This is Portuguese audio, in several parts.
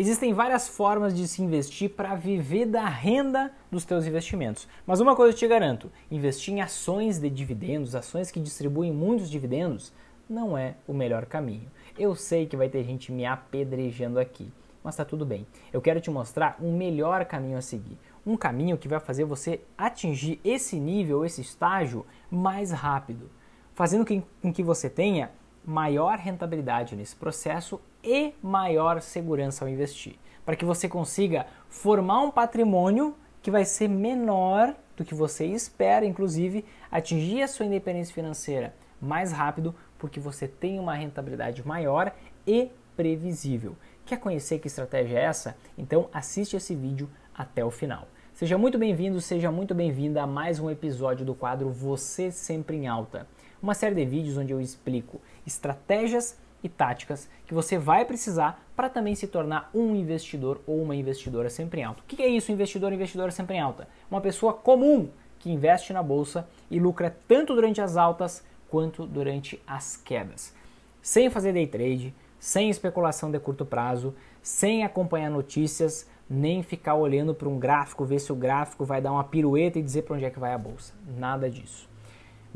Existem várias formas de se investir para viver da renda dos teus investimentos. Mas uma coisa eu te garanto, investir em ações de dividendos, ações que distribuem muitos dividendos, não é o melhor caminho. Eu sei que vai ter gente me apedrejando aqui, mas tá tudo bem. Eu quero te mostrar um melhor caminho a seguir. Um caminho que vai fazer você atingir esse nível, esse estágio mais rápido, fazendo com que você tenha maior rentabilidade nesse processo e maior segurança ao investir, para que você consiga formar um patrimônio que vai ser menor do que você espera, inclusive atingir a sua independência financeira mais rápido, porque você tem uma rentabilidade maior e previsível. Quer conhecer que estratégia é essa? Então assiste esse vídeo até o final. Seja muito bem-vindo, seja muito bem-vinda a mais um episódio do quadro Você Sempre em Alta, uma série de vídeos onde eu explico estratégias e táticas que você vai precisar para também se tornar um investidor ou uma investidora sempre em alta. O que é isso, investidor ou investidora sempre em alta? Uma pessoa comum que investe na bolsa e lucra tanto durante as altas quanto durante as quedas. Sem fazer day trade, sem especulação de curto prazo, sem acompanhar notícias, nem ficar olhando para um gráfico, ver se o gráfico vai dar uma pirueta e dizer para onde é que vai a bolsa. Nada disso.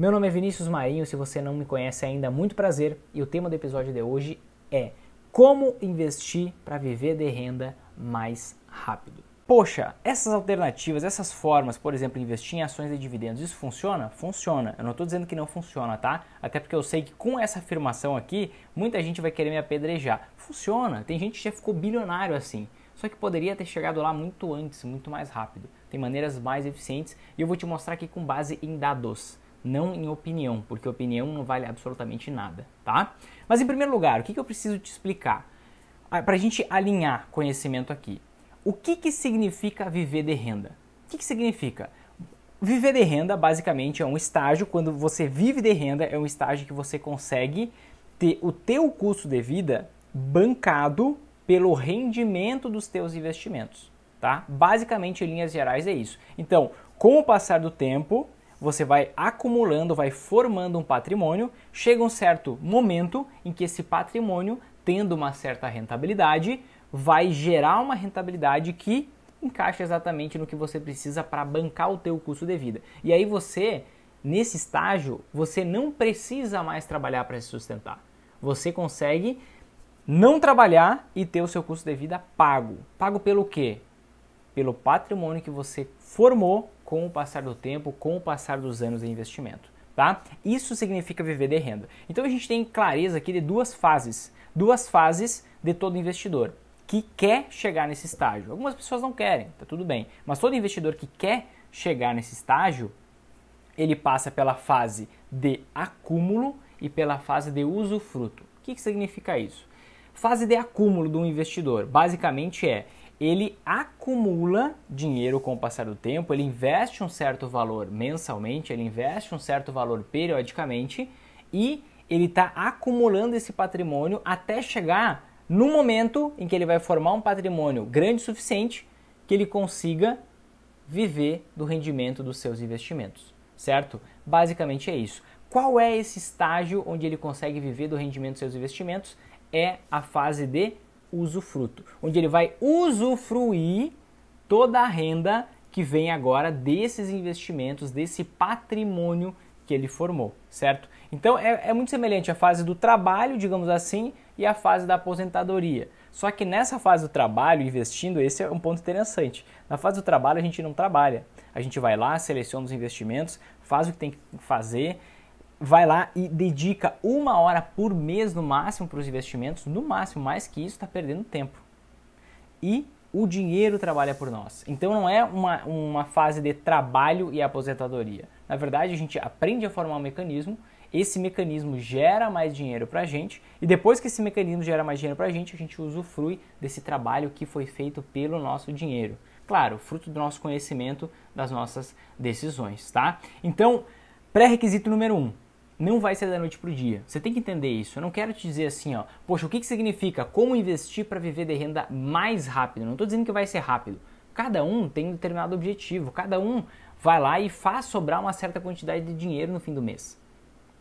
Meu nome é Vinícius Marinho, se você não me conhece ainda, muito prazer. E o tema do episódio de hoje é como investir para viver de renda mais rápido. Poxa, essas alternativas, essas formas, por exemplo, investir em ações e dividendos, isso funciona? Funciona. Eu não estou dizendo que não funciona, tá? Até porque eu sei que com essa afirmação aqui, muita gente vai querer me apedrejar. Funciona. Tem gente que já ficou bilionário assim. Só que poderia ter chegado lá muito antes, muito mais rápido. Tem maneiras mais eficientes e eu vou te mostrar aqui com base em dados não em opinião, porque opinião não vale absolutamente nada, tá? Mas em primeiro lugar, o que, que eu preciso te explicar? Ah, Para a gente alinhar conhecimento aqui. O que, que significa viver de renda? O que, que significa? Viver de renda basicamente é um estágio, quando você vive de renda, é um estágio que você consegue ter o teu custo de vida bancado pelo rendimento dos teus investimentos, tá? Basicamente, em linhas gerais, é isso. Então, com o passar do tempo, você vai acumulando, vai formando um patrimônio, chega um certo momento em que esse patrimônio, tendo uma certa rentabilidade, vai gerar uma rentabilidade que encaixa exatamente no que você precisa para bancar o teu custo de vida. E aí você, nesse estágio, você não precisa mais trabalhar para se sustentar. Você consegue não trabalhar e ter o seu custo de vida pago. Pago pelo quê? Pelo patrimônio que você formou com o passar do tempo, com o passar dos anos de investimento. Tá? Isso significa viver de renda. Então a gente tem clareza aqui de duas fases, duas fases de todo investidor que quer chegar nesse estágio. Algumas pessoas não querem, tá tudo bem, mas todo investidor que quer chegar nesse estágio, ele passa pela fase de acúmulo e pela fase de usufruto. O que, que significa isso? Fase de acúmulo do investidor, basicamente é ele acumula dinheiro com o passar do tempo, ele investe um certo valor mensalmente, ele investe um certo valor periodicamente e ele está acumulando esse patrimônio até chegar no momento em que ele vai formar um patrimônio grande o suficiente que ele consiga viver do rendimento dos seus investimentos, certo? Basicamente é isso. Qual é esse estágio onde ele consegue viver do rendimento dos seus investimentos? É a fase de usufruto, onde ele vai usufruir toda a renda que vem agora desses investimentos, desse patrimônio que ele formou, certo? Então é, é muito semelhante à fase do trabalho, digamos assim, e à fase da aposentadoria. Só que nessa fase do trabalho, investindo, esse é um ponto interessante. Na fase do trabalho, a gente não trabalha. A gente vai lá, seleciona os investimentos, faz o que tem que fazer vai lá e dedica uma hora por mês no máximo para os investimentos, no máximo, mais que isso, está perdendo tempo. E o dinheiro trabalha por nós. Então não é uma, uma fase de trabalho e aposentadoria. Na verdade, a gente aprende a formar um mecanismo, esse mecanismo gera mais dinheiro para a gente, e depois que esse mecanismo gera mais dinheiro para a gente, a gente usufrui desse trabalho que foi feito pelo nosso dinheiro. Claro, fruto do nosso conhecimento, das nossas decisões, tá? Então, pré-requisito número um, não vai ser da noite para o dia. Você tem que entender isso. Eu não quero te dizer assim, ó, poxa, o que, que significa como investir para viver de renda mais rápido? não estou dizendo que vai ser rápido. Cada um tem um determinado objetivo, cada um vai lá e faz sobrar uma certa quantidade de dinheiro no fim do mês.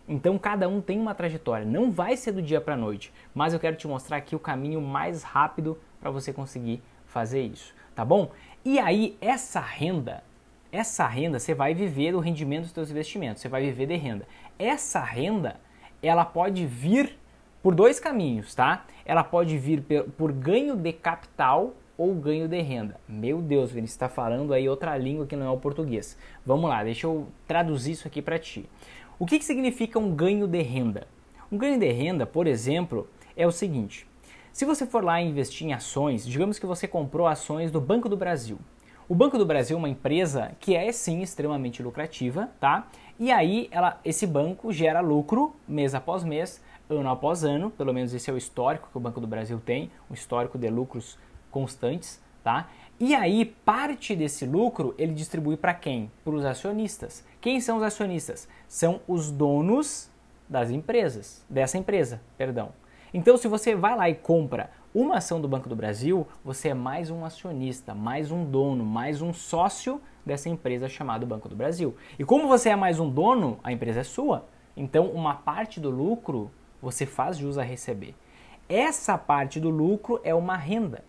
Então cada um tem uma trajetória, não vai ser do dia para a noite, mas eu quero te mostrar aqui o caminho mais rápido para você conseguir fazer isso, tá bom? E aí essa renda, essa renda você vai viver do rendimento dos seus investimentos, você vai viver de renda essa renda ela pode vir por dois caminhos, tá? Ela pode vir por ganho de capital ou ganho de renda. Meu Deus, Vinícius, está falando aí outra língua que não é o português. Vamos lá, deixa eu traduzir isso aqui para ti. O que, que significa um ganho de renda? Um ganho de renda, por exemplo, é o seguinte: se você for lá investir em ações, digamos que você comprou ações do Banco do Brasil. O Banco do Brasil é uma empresa que é sim extremamente lucrativa, tá? E aí ela, esse banco gera lucro mês após mês, ano após ano, pelo menos esse é o histórico que o Banco do Brasil tem, um histórico de lucros constantes, tá? E aí parte desse lucro ele distribui para quem? Para os acionistas. Quem são os acionistas? São os donos das empresas, dessa empresa, perdão. Então se você vai lá e compra uma ação do Banco do Brasil, você é mais um acionista, mais um dono, mais um sócio dessa empresa chamada Banco do Brasil. E como você é mais um dono, a empresa é sua. Então, uma parte do lucro você faz jus a receber. Essa parte do lucro é uma renda.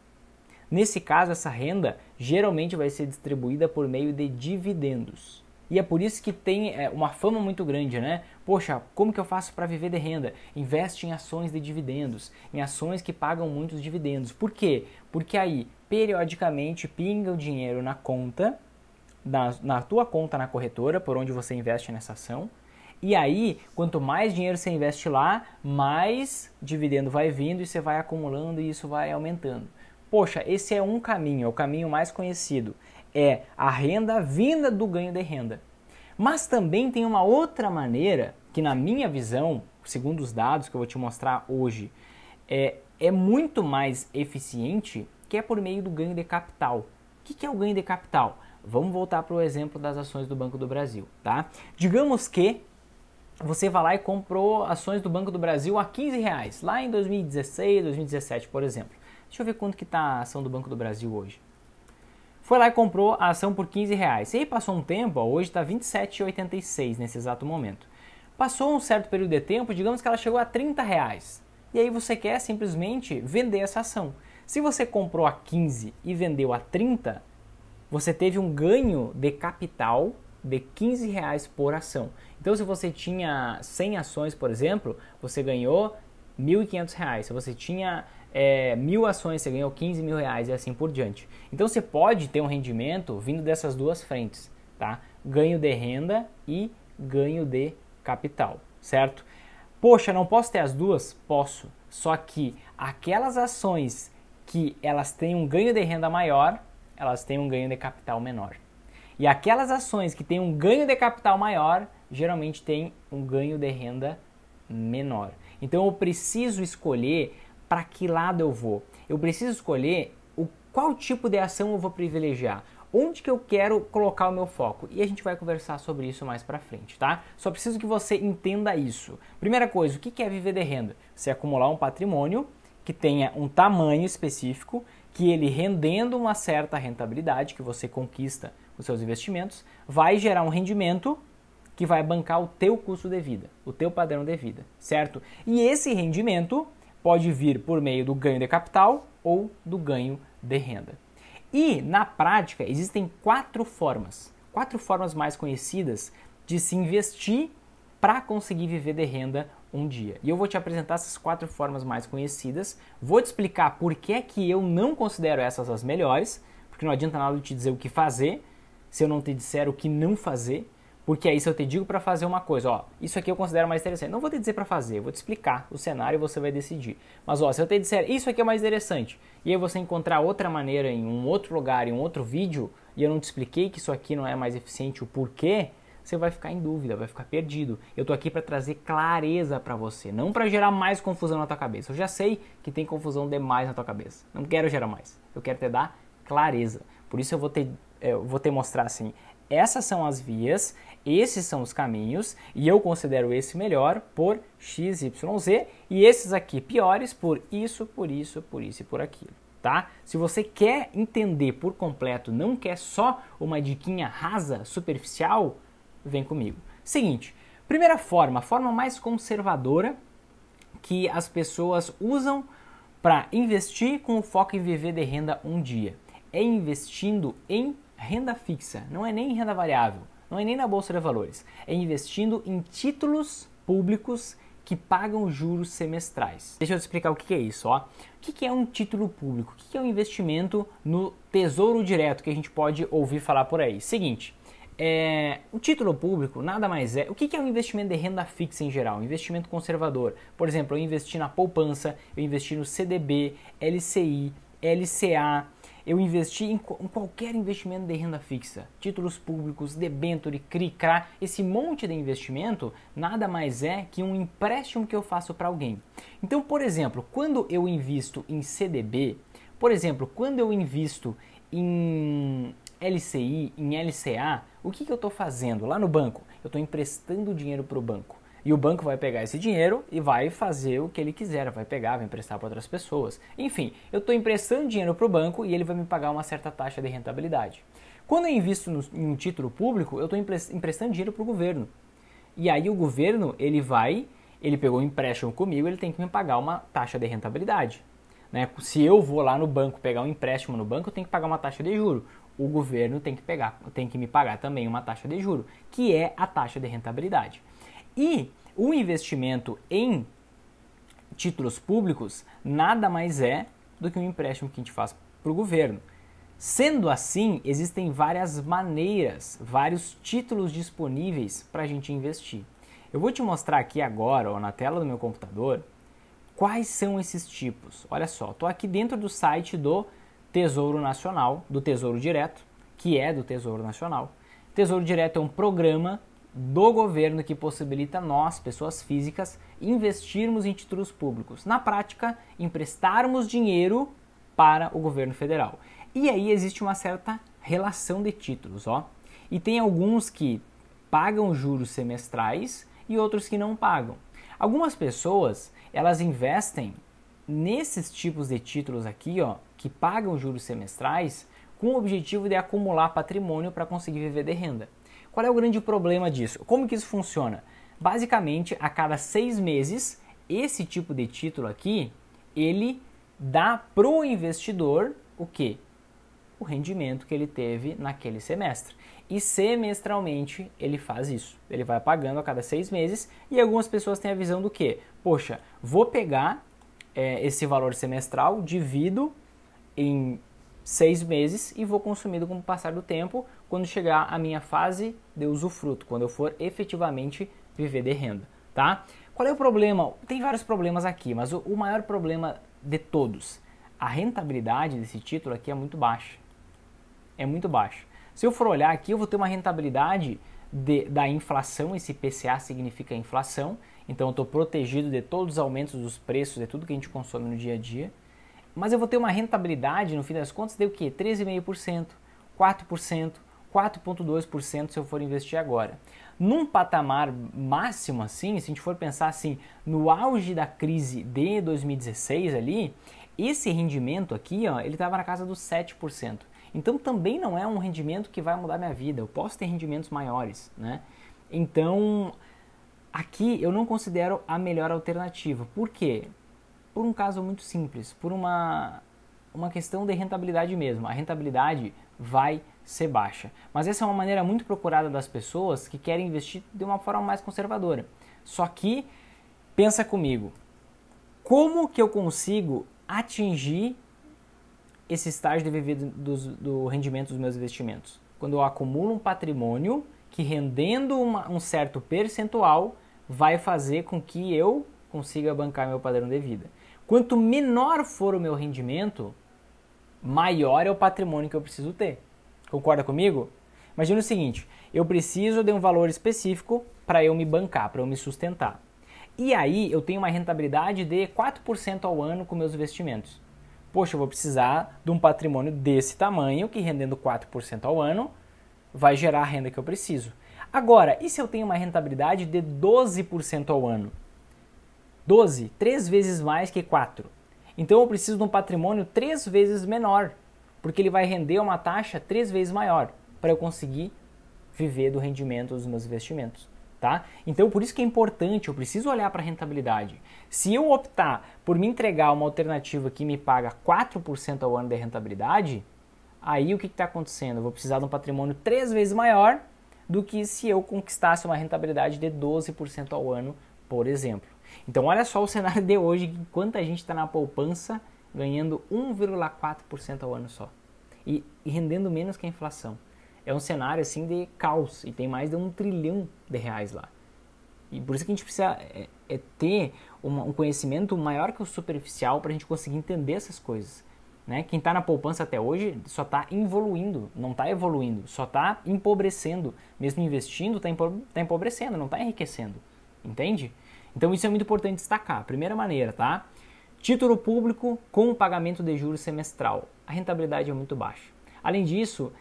Nesse caso, essa renda geralmente vai ser distribuída por meio de dividendos. E é por isso que tem é, uma fama muito grande, né? Poxa, como que eu faço para viver de renda? Investe em ações de dividendos, em ações que pagam muitos dividendos. Por quê? Porque aí, periodicamente, pinga o dinheiro na conta, na, na tua conta na corretora, por onde você investe nessa ação. E aí, quanto mais dinheiro você investe lá, mais dividendo vai vindo e você vai acumulando e isso vai aumentando. Poxa, esse é um caminho, é o caminho mais conhecido. É a renda vinda do ganho de renda. Mas também tem uma outra maneira que, na minha visão, segundo os dados que eu vou te mostrar hoje, é, é muito mais eficiente, que é por meio do ganho de capital. O que, que é o ganho de capital? Vamos voltar para o exemplo das ações do Banco do Brasil, tá? Digamos que você vai lá e comprou ações do Banco do Brasil a 15 reais, lá em 2016, 2017, por exemplo. Deixa eu ver quanto que está a ação do Banco do Brasil hoje. Foi lá e comprou a ação por 15 reais. E aí passou um tempo, ó, hoje está 27,86 nesse exato momento. Passou um certo período de tempo, digamos que ela chegou a 30 reais. E aí você quer simplesmente vender essa ação. Se você comprou a 15 e vendeu a 30, você teve um ganho de capital de 15 reais por ação. Então, se você tinha 100 ações, por exemplo, você ganhou 1.500 reais. Se você tinha é, mil ações você ganhou 15 mil reais e assim por diante. Então você pode ter um rendimento vindo dessas duas frentes, tá? Ganho de renda e ganho de capital, certo? Poxa, não posso ter as duas? Posso. Só que aquelas ações que elas têm um ganho de renda maior, elas têm um ganho de capital menor. E aquelas ações que têm um ganho de capital maior, geralmente têm um ganho de renda menor. Então eu preciso escolher para que lado eu vou. Eu preciso escolher o, qual tipo de ação eu vou privilegiar, onde que eu quero colocar o meu foco. E a gente vai conversar sobre isso mais para frente, tá? Só preciso que você entenda isso. Primeira coisa, o que é viver de renda? Você acumular um patrimônio que tenha um tamanho específico, que ele rendendo uma certa rentabilidade que você conquista os seus investimentos, vai gerar um rendimento que vai bancar o teu custo de vida, o teu padrão de vida, certo? E esse rendimento pode vir por meio do ganho de capital ou do ganho de renda. E na prática existem quatro formas, quatro formas mais conhecidas de se investir para conseguir viver de renda um dia. E eu vou te apresentar essas quatro formas mais conhecidas, vou te explicar por que é que eu não considero essas as melhores, porque não adianta nada eu te dizer o que fazer se eu não te disser o que não fazer. Porque aí se eu te digo para fazer uma coisa, ó, isso aqui eu considero mais interessante. Não vou te dizer para fazer, vou te explicar o cenário e você vai decidir. Mas ó, se eu te disser isso aqui é mais interessante, e aí você encontrar outra maneira em um outro lugar, em um outro vídeo, e eu não te expliquei que isso aqui não é mais eficiente, o porquê, você vai ficar em dúvida, vai ficar perdido. Eu tô aqui para trazer clareza para você, não para gerar mais confusão na tua cabeça. Eu já sei que tem confusão demais na tua cabeça. Não quero gerar mais. Eu quero te dar clareza. Por isso eu vou te eh, eu vou te mostrar assim, essas são as vias, esses são os caminhos e eu considero esse melhor por x, y, z e esses aqui piores por isso, por isso, por isso e por aquilo. Tá? Se você quer entender por completo, não quer só uma diquinha rasa, superficial, vem comigo. Seguinte, primeira forma, a forma mais conservadora que as pessoas usam para investir com o foco em viver de renda um dia. É investindo em renda fixa, não é nem renda variável não é nem na bolsa de valores, é investindo em títulos públicos que pagam juros semestrais. Deixa eu te explicar o que é isso. Ó. O que é um título público? O que é um investimento no tesouro direto que a gente pode ouvir falar por aí? Seguinte, é, o título público nada mais é. O que é um investimento de renda fixa em geral? Um investimento conservador. Por exemplo, eu investi na poupança, eu investi no CDB, LCI, LCA, eu investi em, em qualquer investimento de renda fixa, títulos públicos, debenture, CRI-CRA, esse monte de investimento nada mais é que um empréstimo que eu faço para alguém. Então, por exemplo, quando eu invisto em CDB, por exemplo, quando eu invisto em LCI, em LCA, o que, que eu estou fazendo lá no banco? Eu estou emprestando dinheiro para o banco. E o banco vai pegar esse dinheiro e vai fazer o que ele quiser, vai pegar, vai emprestar para outras pessoas. Enfim, eu estou emprestando dinheiro para o banco e ele vai me pagar uma certa taxa de rentabilidade. Quando eu invisto no, em um título público, eu estou emprestando dinheiro para o governo. E aí o governo, ele vai, ele pegou um empréstimo comigo, ele tem que me pagar uma taxa de rentabilidade. Né? Se eu vou lá no banco pegar um empréstimo no banco, eu tenho que pagar uma taxa de juro. O governo tem que, pegar, tem que me pagar também uma taxa de juro, que é a taxa de rentabilidade. E o investimento em títulos públicos nada mais é do que um empréstimo que a gente faz para o governo. Sendo assim, existem várias maneiras, vários títulos disponíveis para a gente investir. Eu vou te mostrar aqui agora, ó, na tela do meu computador, quais são esses tipos. Olha só, estou aqui dentro do site do Tesouro Nacional, do Tesouro Direto, que é do Tesouro Nacional. Tesouro Direto é um programa do governo que possibilita nós, pessoas físicas, investirmos em títulos públicos. Na prática, emprestarmos dinheiro para o governo federal. E aí existe uma certa relação de títulos, ó. E tem alguns que pagam juros semestrais e outros que não pagam. Algumas pessoas, elas investem nesses tipos de títulos aqui, ó, que pagam juros semestrais, com o objetivo de acumular patrimônio para conseguir viver de renda. Qual é o grande problema disso? Como que isso funciona? Basicamente, a cada seis meses, esse tipo de título aqui, ele dá para o investidor o que? O rendimento que ele teve naquele semestre. E semestralmente ele faz isso. Ele vai pagando a cada seis meses e algumas pessoas têm a visão do que? Poxa, vou pegar é, esse valor semestral, divido em seis meses e vou consumindo com o passar do tempo quando chegar a minha fase de usufruto, quando eu for efetivamente viver de renda, tá? Qual é o problema? Tem vários problemas aqui, mas o, o maior problema de todos, a rentabilidade desse título aqui é muito baixa. É muito baixa. Se eu for olhar aqui, eu vou ter uma rentabilidade de, da inflação, esse PCA significa inflação, então eu estou protegido de todos os aumentos dos preços, de tudo que a gente consome no dia a dia mas eu vou ter uma rentabilidade, no fim das contas, de o quê? 13,5%, 4%, 4,2% se eu for investir agora. Num patamar máximo assim, se a gente for pensar assim, no auge da crise de 2016 ali, esse rendimento aqui, ó, ele estava na casa dos 7%. Então também não é um rendimento que vai mudar minha vida. Eu posso ter rendimentos maiores, né? Então, aqui eu não considero a melhor alternativa. Por quê? por um caso muito simples, por uma, uma questão de rentabilidade mesmo. A rentabilidade vai ser baixa. Mas essa é uma maneira muito procurada das pessoas que querem investir de uma forma mais conservadora. Só que, pensa comigo, como que eu consigo atingir esse estágio de viver do, do rendimento dos meus investimentos? Quando eu acumulo um patrimônio que rendendo uma, um certo percentual vai fazer com que eu consiga bancar meu padrão de vida. Quanto menor for o meu rendimento, maior é o patrimônio que eu preciso ter. Concorda comigo? Imagina o seguinte: eu preciso de um valor específico para eu me bancar, para eu me sustentar. E aí eu tenho uma rentabilidade de 4% ao ano com meus investimentos. Poxa, eu vou precisar de um patrimônio desse tamanho, que rendendo 4% ao ano, vai gerar a renda que eu preciso. Agora, e se eu tenho uma rentabilidade de 12% ao ano? 12, três vezes mais que 4. Então eu preciso de um patrimônio três vezes menor, porque ele vai render uma taxa três vezes maior para eu conseguir viver do rendimento dos meus investimentos. Tá? Então, por isso que é importante, eu preciso olhar para a rentabilidade. Se eu optar por me entregar uma alternativa que me paga 4% ao ano de rentabilidade, aí o que está acontecendo? Eu vou precisar de um patrimônio três vezes maior do que se eu conquistasse uma rentabilidade de 12% ao ano, por exemplo. Então olha só o cenário de hoje, enquanto a gente está na poupança ganhando 1,4% ao ano só e, e, rendendo menos que a inflação. É um cenário assim de caos e tem mais de um trilhão de reais lá. E por isso que a gente precisa é, é ter uma, um conhecimento maior que o superficial para a gente conseguir entender essas coisas. Né? Quem está na poupança até hoje só está evoluindo, não está evoluindo, só está empobrecendo. Mesmo investindo, está tá empobrecendo, não está enriquecendo. Entende? Então isso é muito importante destacar. Primeira maneira, tá? Título público com pagamento de juros semestral. A rentabilidade é muito baixa. Além disso,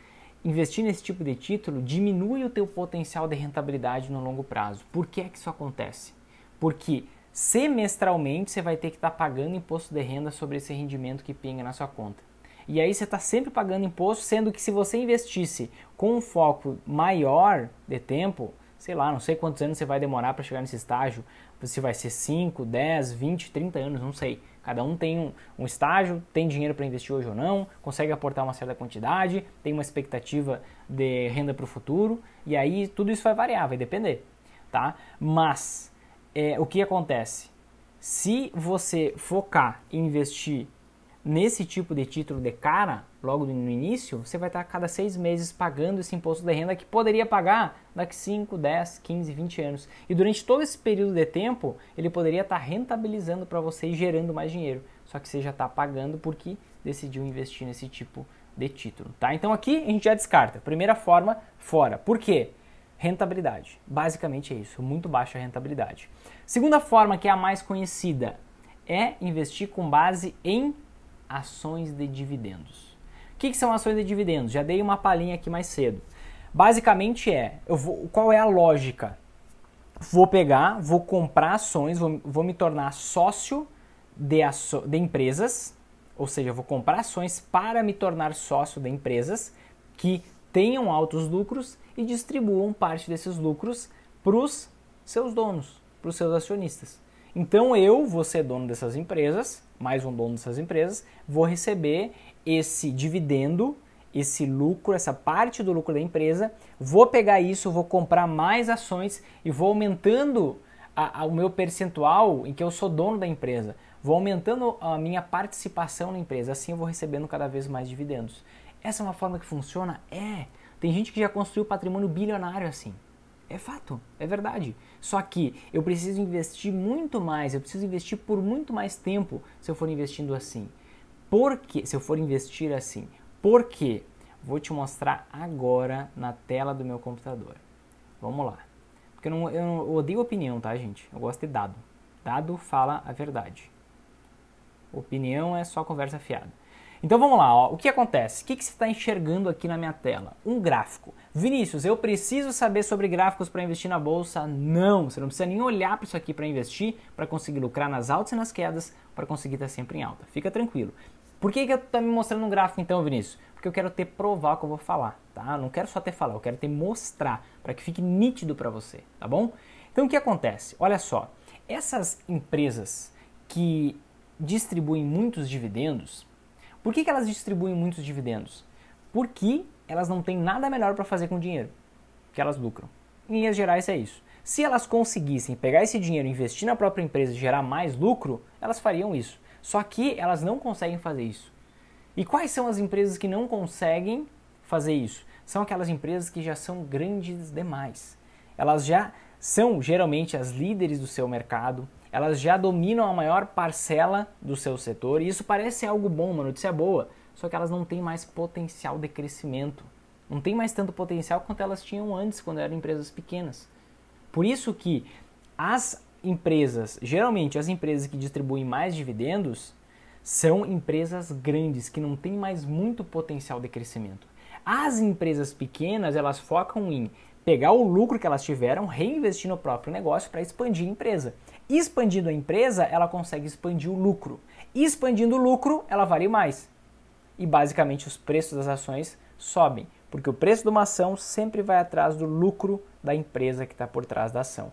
investir nesse tipo de título diminui o teu potencial de rentabilidade no longo prazo. Por que é que isso acontece? Porque semestralmente você vai ter que estar tá pagando imposto de renda sobre esse rendimento que pinga na sua conta. E aí você está sempre pagando imposto, sendo que se você investisse com um foco maior de tempo, sei lá, não sei quantos anos você vai demorar para chegar nesse estágio, se vai ser 5, 10, 20, 30 anos, não sei. Cada um tem um, um estágio, tem dinheiro para investir hoje ou não, consegue aportar uma certa quantidade, tem uma expectativa de renda para o futuro, e aí tudo isso vai variar, vai depender. Tá? Mas é, o que acontece? Se você focar e investir nesse tipo de título de cara, logo no início, você vai estar a cada seis meses pagando esse imposto de renda que poderia pagar daqui 5, 10, 15, 20 anos. E durante todo esse período de tempo, ele poderia estar rentabilizando para você e gerando mais dinheiro. Só que você já está pagando porque decidiu investir nesse tipo de título. Tá? Então aqui a gente já descarta. Primeira forma, fora. Por quê? Rentabilidade. Basicamente é isso, muito baixa rentabilidade. Segunda forma, que é a mais conhecida, é investir com base em ações de dividendos que, que são ações de dividendos? Já dei uma palhinha aqui mais cedo. Basicamente é, eu vou, qual é a lógica? Vou pegar, vou comprar ações, vou, vou me tornar sócio de, aço, de empresas, ou seja, vou comprar ações para me tornar sócio de empresas que tenham altos lucros e distribuam parte desses lucros para os seus donos, para os seus acionistas. Então eu, vou ser dono dessas empresas, mais um dono dessas empresas, vou receber esse dividendo, esse lucro, essa parte do lucro da empresa, vou pegar isso, vou comprar mais ações e vou aumentando a, a, o meu percentual em que eu sou dono da empresa, vou aumentando a minha participação na empresa, assim eu vou recebendo cada vez mais dividendos. Essa é uma forma que funciona? É. Tem gente que já construiu patrimônio bilionário assim. É fato, é verdade. Só que eu preciso investir muito mais, eu preciso investir por muito mais tempo se eu for investindo assim. Por quê? Se eu for investir assim. Por quê? Vou te mostrar agora na tela do meu computador. Vamos lá. Porque eu, não, eu, não, eu odeio opinião, tá, gente? Eu gosto de dado. Dado fala a verdade. Opinião é só conversa fiada. Então vamos lá, ó. o que acontece? O que, que você está enxergando aqui na minha tela? Um gráfico. Vinícius, eu preciso saber sobre gráficos para investir na bolsa? Não, você não precisa nem olhar para isso aqui para investir, para conseguir lucrar nas altas e nas quedas, para conseguir estar tá sempre em alta. Fica tranquilo. Por que, que eu tá me mostrando um gráfico então, Vinícius? Porque eu quero ter provar o que eu vou falar, tá? Eu não quero só ter falar, eu quero ter mostrar, para que fique nítido para você, tá bom? Então o que acontece? Olha só, essas empresas que distribuem muitos dividendos, por que, que elas distribuem muitos dividendos? Porque elas não têm nada melhor para fazer com o dinheiro que elas lucram. Em linhas gerais, é isso. Se elas conseguissem pegar esse dinheiro, investir na própria empresa e gerar mais lucro, elas fariam isso. Só que elas não conseguem fazer isso. E quais são as empresas que não conseguem fazer isso? São aquelas empresas que já são grandes demais. Elas já são geralmente as líderes do seu mercado, elas já dominam a maior parcela do seu setor e isso parece algo bom, uma notícia boa, só que elas não têm mais potencial de crescimento. Não tem mais tanto potencial quanto elas tinham antes, quando eram empresas pequenas. Por isso que as empresas, geralmente as empresas que distribuem mais dividendos, são empresas grandes que não têm mais muito potencial de crescimento. As empresas pequenas, elas focam em pegar o lucro que elas tiveram, reinvestir no próprio negócio para expandir a empresa. Expandindo a empresa, ela consegue expandir o lucro. Expandindo o lucro, ela vale mais. E basicamente os preços das ações sobem, porque o preço de uma ação sempre vai atrás do lucro da empresa que está por trás da ação.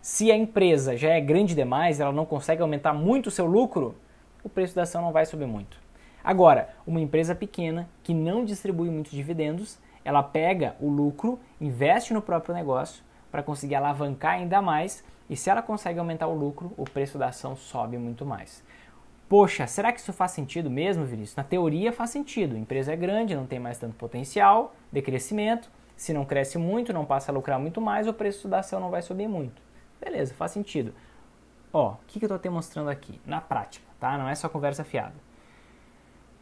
Se a empresa já é grande demais, ela não consegue aumentar muito o seu lucro, o preço da ação não vai subir muito. Agora, uma empresa pequena que não distribui muitos dividendos, ela pega o lucro, investe no próprio negócio para conseguir alavancar ainda mais e se ela consegue aumentar o lucro, o preço da ação sobe muito mais. Poxa, será que isso faz sentido mesmo, Vinícius? Na teoria faz sentido. A empresa é grande, não tem mais tanto potencial de crescimento. Se não cresce muito, não passa a lucrar muito mais, o preço da ação não vai subir muito. Beleza, faz sentido. Ó, o que, que eu estou te mostrando aqui? Na prática, tá? Não é só conversa fiada.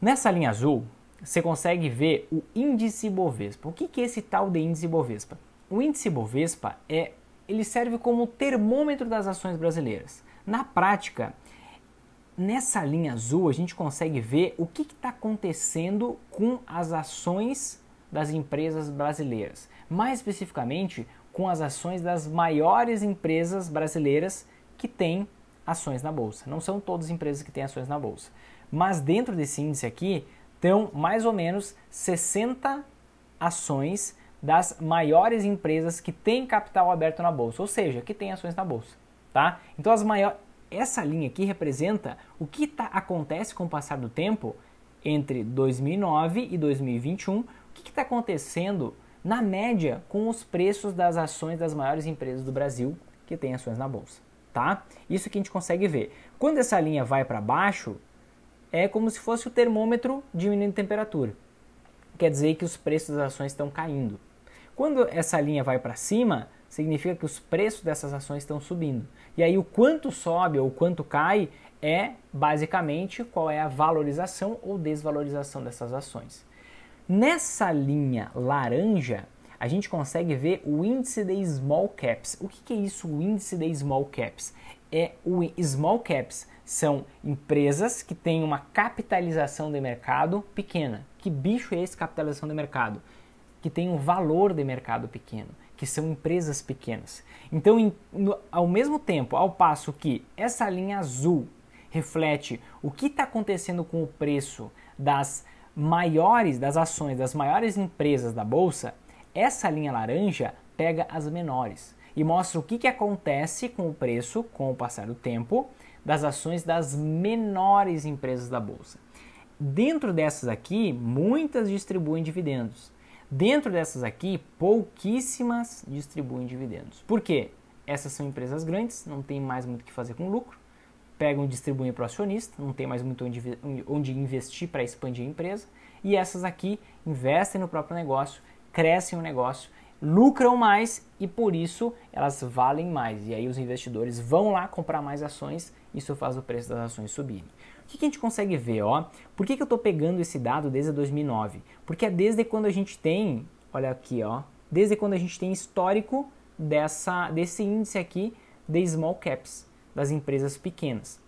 Nessa linha azul, você consegue ver o índice Bovespa. O que, que é esse tal de índice Bovespa? O índice Bovespa é ele serve como termômetro das ações brasileiras. Na prática, nessa linha azul a gente consegue ver o que está acontecendo com as ações das empresas brasileiras, mais especificamente com as ações das maiores empresas brasileiras que têm ações na bolsa. Não são todas as empresas que têm ações na bolsa, mas dentro desse índice aqui estão mais ou menos 60 ações das maiores empresas que têm capital aberto na bolsa, ou seja, que têm ações na bolsa, tá? Então as maiores essa linha aqui representa o que tá, acontece com o passar do tempo entre 2009 e 2021, o que está acontecendo na média com os preços das ações das maiores empresas do Brasil que têm ações na bolsa, tá? Isso que a gente consegue ver. Quando essa linha vai para baixo, é como se fosse o termômetro diminuindo a temperatura. Quer dizer que os preços das ações estão caindo. Quando essa linha vai para cima, significa que os preços dessas ações estão subindo. E aí o quanto sobe ou o quanto cai é basicamente qual é a valorização ou desvalorização dessas ações. Nessa linha laranja, a gente consegue ver o índice de small caps. O que, é isso, o índice de small caps? É o small caps são empresas que têm uma capitalização de mercado pequena. Que bicho é esse capitalização de mercado? que têm um valor de mercado pequeno, que são empresas pequenas. Então, em, no, ao mesmo tempo, ao passo que essa linha azul reflete o que está acontecendo com o preço das maiores, das ações das maiores empresas da bolsa, essa linha laranja pega as menores e mostra o que, que acontece com o preço com o passar do tempo das ações das menores empresas da bolsa. Dentro dessas aqui, muitas distribuem dividendos. Dentro dessas aqui, pouquíssimas distribuem dividendos. Por quê? Essas são empresas grandes, não tem mais muito o que fazer com lucro, pegam e distribuem para o acionista, não tem mais muito onde, onde investir para expandir a empresa. E essas aqui investem no próprio negócio, crescem o negócio, lucram mais e por isso elas valem mais. E aí os investidores vão lá comprar mais ações, isso faz o preço das ações subir que, que a gente consegue ver? Ó? Por que, que eu estou pegando esse dado desde 2009? Porque é desde quando a gente tem, olha aqui, ó, desde quando a gente tem histórico dessa, desse índice aqui de small caps, das empresas pequenas.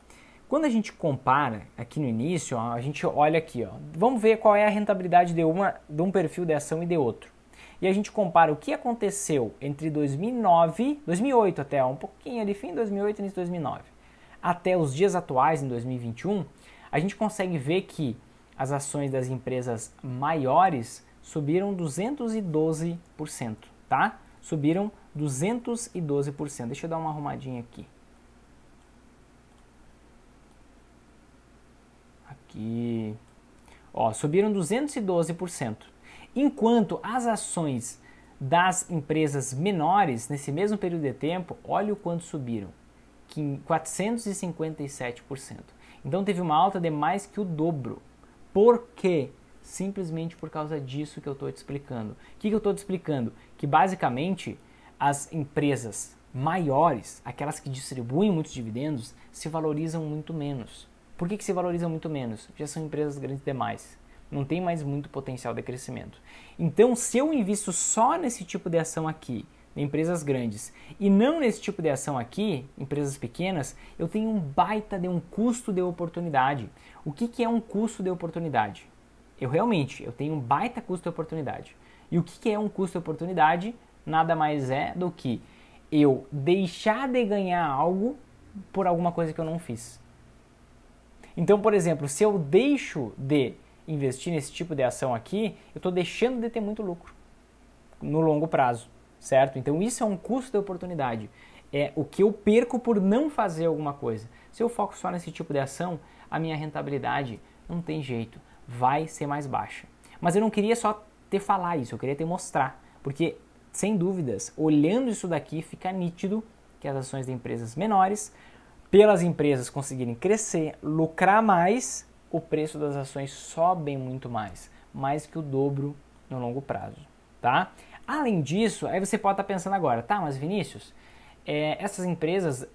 Quando a gente compara aqui no início, ó, a gente olha aqui, ó, vamos ver qual é a rentabilidade de, uma, de um perfil de ação e de outro. E a gente compara o que aconteceu entre 2009, 2008 até, ó, um pouquinho ali, fim de 2008 e início de 2009 até os dias atuais, em 2021, a gente consegue ver que as ações das empresas maiores subiram 212%, tá? Subiram 212%. Deixa eu dar uma arrumadinha aqui. Aqui. Ó, subiram 212%. Enquanto as ações das empresas menores, nesse mesmo período de tempo, olha o quanto subiram. 457%. Então teve uma alta de mais que o dobro. Por quê? Simplesmente por causa disso que eu estou te explicando. O que, que eu estou te explicando? Que basicamente as empresas maiores, aquelas que distribuem muitos dividendos, se valorizam muito menos. Por que, que se valorizam muito menos? Já são empresas grandes demais. Não tem mais muito potencial de crescimento. Então, se eu invisto só nesse tipo de ação aqui, empresas grandes. E não nesse tipo de ação aqui, empresas pequenas, eu tenho um baita de um custo de oportunidade. O que, que é um custo de oportunidade? Eu realmente, eu tenho um baita custo de oportunidade. E o que, que é um custo de oportunidade? Nada mais é do que eu deixar de ganhar algo por alguma coisa que eu não fiz. Então, por exemplo, se eu deixo de investir nesse tipo de ação aqui, eu estou deixando de ter muito lucro no longo prazo certo? Então isso é um custo de oportunidade. É o que eu perco por não fazer alguma coisa. Se eu foco só nesse tipo de ação, a minha rentabilidade não tem jeito, vai ser mais baixa. Mas eu não queria só te falar isso, eu queria te mostrar, porque sem dúvidas, olhando isso daqui, fica nítido que as ações de empresas menores, pelas empresas conseguirem crescer, lucrar mais, o preço das ações sobem muito mais, mais que o dobro no longo prazo, tá? Além disso, aí você pode estar tá pensando agora, tá, mas Vinícius, é, essas empresas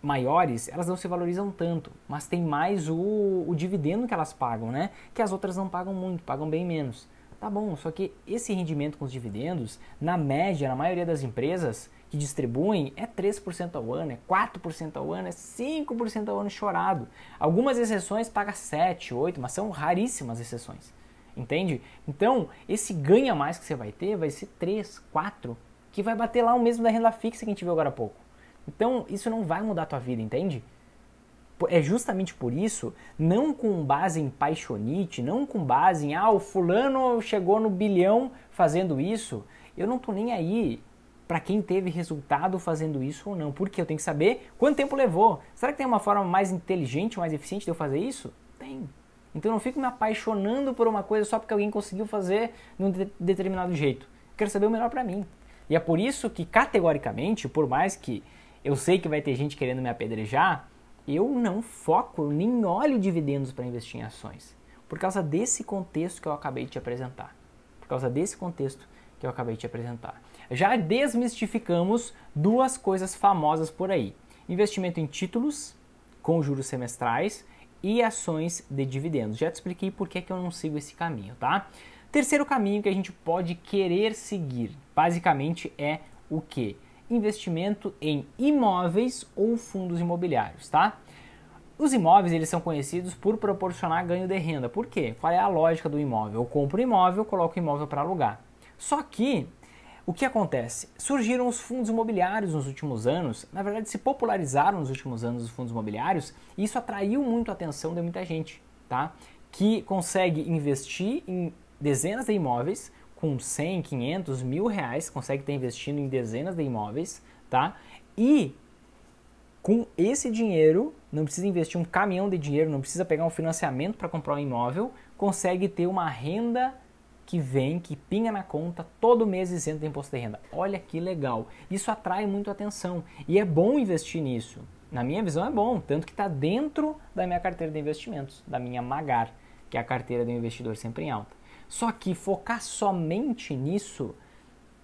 maiores, elas não se valorizam tanto, mas tem mais o, o dividendo que elas pagam, né? Que as outras não pagam muito, pagam bem menos. Tá bom, só que esse rendimento com os dividendos, na média, na maioria das empresas que distribuem, é 3% ao ano, é 4% ao ano, é 5% ao ano chorado. Algumas exceções pagam 7, 8, mas são raríssimas exceções entende? Então, esse ganha mais que você vai ter vai ser 3, 4, que vai bater lá o mesmo da renda fixa que a gente viu agora há pouco. Então, isso não vai mudar a tua vida, entende? É justamente por isso, não com base em paixonite, não com base em, ah, o fulano chegou no bilhão fazendo isso, eu não tô nem aí para quem teve resultado fazendo isso ou não, porque eu tenho que saber quanto tempo levou. Será que tem uma forma mais inteligente, mais eficiente de eu fazer isso? Tem. Então eu não fico me apaixonando por uma coisa só porque alguém conseguiu fazer de um de determinado jeito. Eu quero saber o melhor para mim. E é por isso que, categoricamente, por mais que eu sei que vai ter gente querendo me apedrejar, eu não foco nem olho dividendos para investir em ações. Por causa desse contexto que eu acabei de te apresentar. Por causa desse contexto que eu acabei de te apresentar. Já desmistificamos duas coisas famosas por aí: investimento em títulos com juros semestrais e ações de dividendos. Já te expliquei por que, que eu não sigo esse caminho, tá? Terceiro caminho que a gente pode querer seguir, basicamente, é o que? Investimento em imóveis ou fundos imobiliários, tá? Os imóveis eles são conhecidos por proporcionar ganho de renda. Por quê? Qual é a lógica do imóvel? Eu compro imóvel, coloco o imóvel para alugar. Só que o que acontece? Surgiram os fundos imobiliários nos últimos anos, na verdade se popularizaram nos últimos anos os fundos imobiliários, e isso atraiu muito a atenção de muita gente, tá? Que consegue investir em dezenas de imóveis, com 100, 500, mil reais, consegue estar investindo em dezenas de imóveis, tá? E com esse dinheiro, não precisa investir um caminhão de dinheiro, não precisa pegar um financiamento para comprar um imóvel, consegue ter uma renda que vem, que pinga na conta todo mês isento de imposto de renda. Olha que legal. Isso atrai muito atenção e é bom investir nisso. Na minha visão é bom, tanto que está dentro da minha carteira de investimentos, da minha Magar, que é a carteira do investidor sempre em alta. Só que focar somente nisso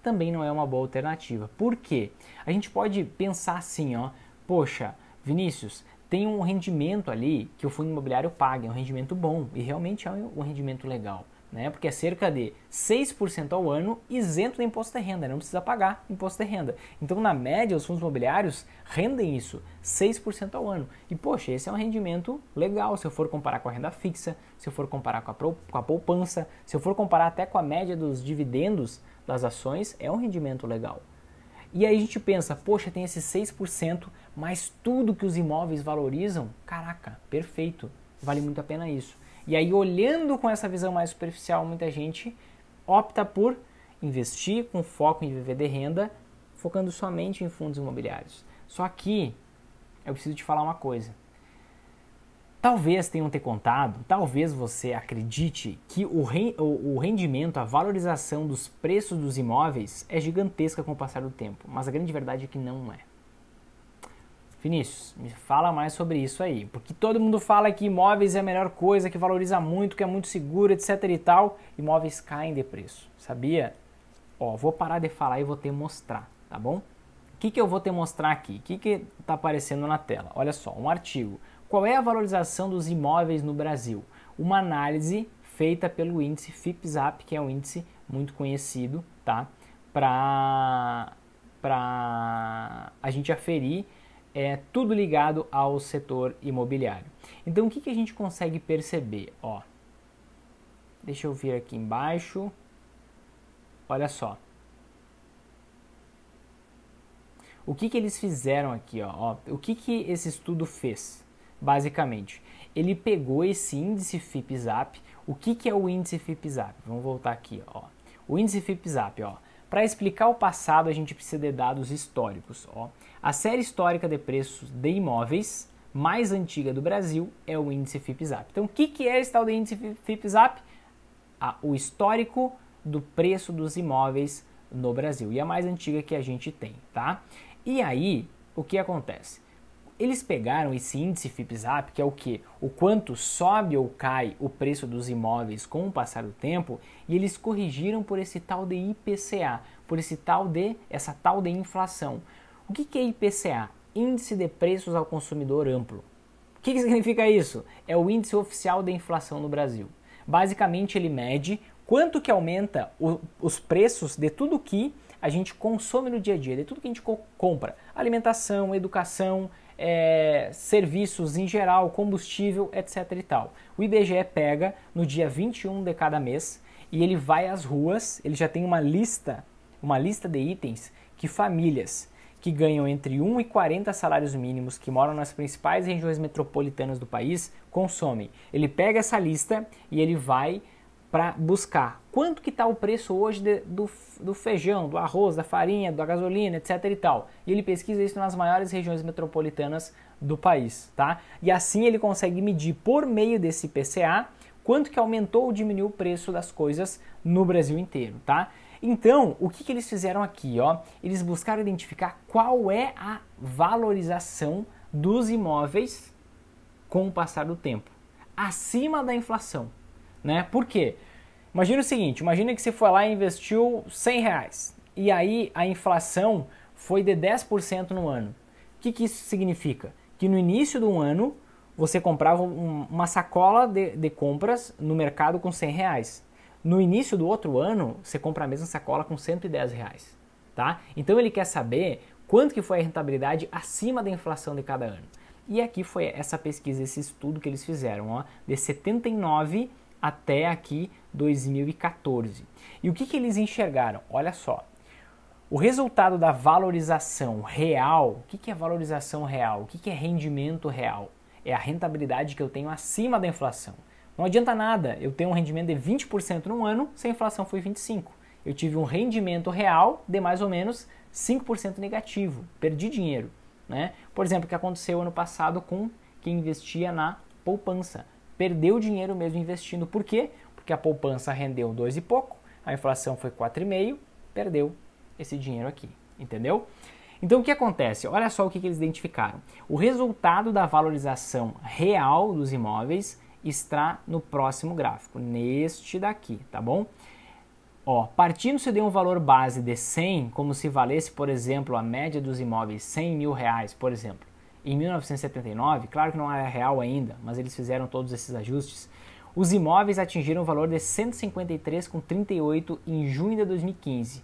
também não é uma boa alternativa. Por quê? A gente pode pensar assim, ó, poxa, Vinícius, tem um rendimento ali que o fundo imobiliário paga, é um rendimento bom e realmente é um rendimento legal né? Porque é cerca de 6% ao ano isento de imposto de renda, não precisa pagar imposto de renda. Então, na média, os fundos imobiliários rendem isso, 6% ao ano. E poxa, esse é um rendimento legal se eu for comparar com a renda fixa, se eu for comparar com a, com a poupança, se eu for comparar até com a média dos dividendos das ações, é um rendimento legal. E aí a gente pensa, poxa, tem esse 6%, mas tudo que os imóveis valorizam, caraca, perfeito, vale muito a pena isso. E aí, olhando com essa visão mais superficial, muita gente opta por investir com foco em viver de renda, focando somente em fundos imobiliários. Só que eu preciso te falar uma coisa. Talvez tenham te contado, talvez você acredite que o, re, o, o rendimento, a valorização dos preços dos imóveis é gigantesca com o passar do tempo, mas a grande verdade é que não é. Vinícius, me fala mais sobre isso aí, porque todo mundo fala que imóveis é a melhor coisa, que valoriza muito, que é muito seguro, etc e tal. Imóveis caem de preço, sabia? Ó, vou parar de falar e vou te mostrar, tá bom? O que, que eu vou te mostrar aqui? O que, que tá aparecendo na tela? Olha só, um artigo. Qual é a valorização dos imóveis no Brasil? Uma análise feita pelo índice Fipsap, que é um índice muito conhecido, tá? Para para a gente aferir é tudo ligado ao setor imobiliário. Então o que, que a gente consegue perceber? Ó, deixa eu vir aqui embaixo. Olha só. O que, que eles fizeram aqui? Ó? ó? O que, que esse estudo fez, basicamente? Ele pegou esse índice FIPZAP. O que, que é o índice FIPZAP? Vamos voltar aqui. Ó. O índice FIPZAP, ó para explicar o passado, a gente precisa de dados históricos. Ó. A série histórica de preços de imóveis mais antiga do Brasil é o índice FIPZAP. Então, o que, que é esse tal de índice FIPZAP? Ah, o histórico do preço dos imóveis no Brasil e a mais antiga que a gente tem, tá? E aí, o que acontece? Eles pegaram esse índice FIPZAP, que é o que? O quanto sobe ou cai o preço dos imóveis com o passar do tempo, e eles corrigiram por esse tal de IPCA, por esse tal de essa tal de inflação. O que, que é IPCA? Índice de Preços ao Consumidor Amplo. O que, que significa isso? É o índice oficial da inflação no Brasil. Basicamente, ele mede quanto que aumenta o, os preços de tudo que a gente consome no dia a dia, de tudo que a gente compra: alimentação, educação, é, serviços em geral, combustível, etc. e tal. O IBGE pega no dia 21 de cada mês e ele vai às ruas, ele já tem uma lista, uma lista de itens que famílias que ganham entre 1 e 40 salários mínimos, que moram nas principais regiões metropolitanas do país, consomem. Ele pega essa lista e ele vai para buscar quanto que está o preço hoje de, do, do feijão, do arroz, da farinha, da gasolina, etc e tal. E ele pesquisa isso nas maiores regiões metropolitanas do país, tá? E assim ele consegue medir por meio desse PCA quanto que aumentou ou diminuiu o preço das coisas no Brasil inteiro, tá? Então, o que, que eles fizeram aqui, ó? Eles buscaram identificar qual é a valorização dos imóveis com o passar do tempo, acima da inflação, né? Por quê? Imagina o seguinte, imagina que você foi lá e investiu 100 reais e aí a inflação foi de 10% no ano. O que, que isso significa? Que no início do ano você comprava um, uma sacola de, de, compras no mercado com 100 reais. No início do outro ano, você compra a mesma sacola com 110 reais. Tá? Então ele quer saber quanto que foi a rentabilidade acima da inflação de cada ano. E aqui foi essa pesquisa, esse estudo que eles fizeram, ó, de 79 até aqui 2014. E o que, que eles enxergaram? Olha só, o resultado da valorização real, o que, que é valorização real? O que, que é rendimento real? É a rentabilidade que eu tenho acima da inflação. Não adianta nada eu ter um rendimento de 20% num ano se a inflação foi 25%. Eu tive um rendimento real de mais ou menos 5% negativo, perdi dinheiro. Né? Por exemplo, o que aconteceu ano passado com quem investia na poupança perdeu dinheiro mesmo investindo. Por quê? Porque a poupança rendeu dois e pouco, a inflação foi 4,5, perdeu esse dinheiro aqui, entendeu? Então o que acontece? Olha só o que, que eles identificaram. O resultado da valorização real dos imóveis está no próximo gráfico, neste daqui, tá bom? Ó, partindo-se de um valor base de 100, como se valesse, por exemplo, a média dos imóveis 100 mil reais, por exemplo em 1979, claro que não é real ainda, mas eles fizeram todos esses ajustes, os imóveis atingiram o valor de 153,38 em junho de 2015.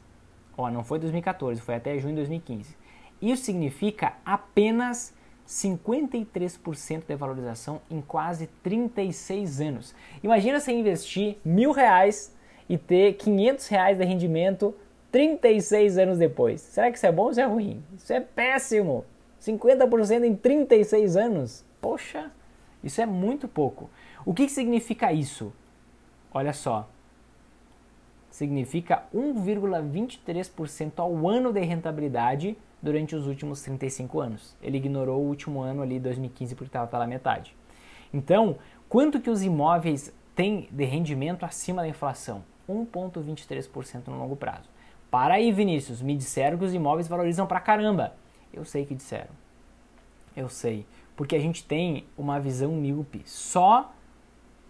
Ó, não foi 2014, foi até junho de 2015. Isso significa apenas 53% de valorização em quase 36 anos. Imagina você investir mil reais e ter 500 reais de rendimento 36 anos depois. Será que isso é bom ou isso é ruim? Isso é péssimo! 50% em 36 anos. Poxa, isso é muito pouco. O que, significa isso? Olha só. Significa 1,23% ao ano de rentabilidade durante os últimos 35 anos. Ele ignorou o último ano ali, 2015, porque estava pela metade. Então, quanto que os imóveis têm de rendimento acima da inflação? 1,23% no longo prazo. Para aí, Vinícius, me disseram que os imóveis valorizam pra caramba. Eu sei que disseram. Eu sei. Porque a gente tem uma visão míope só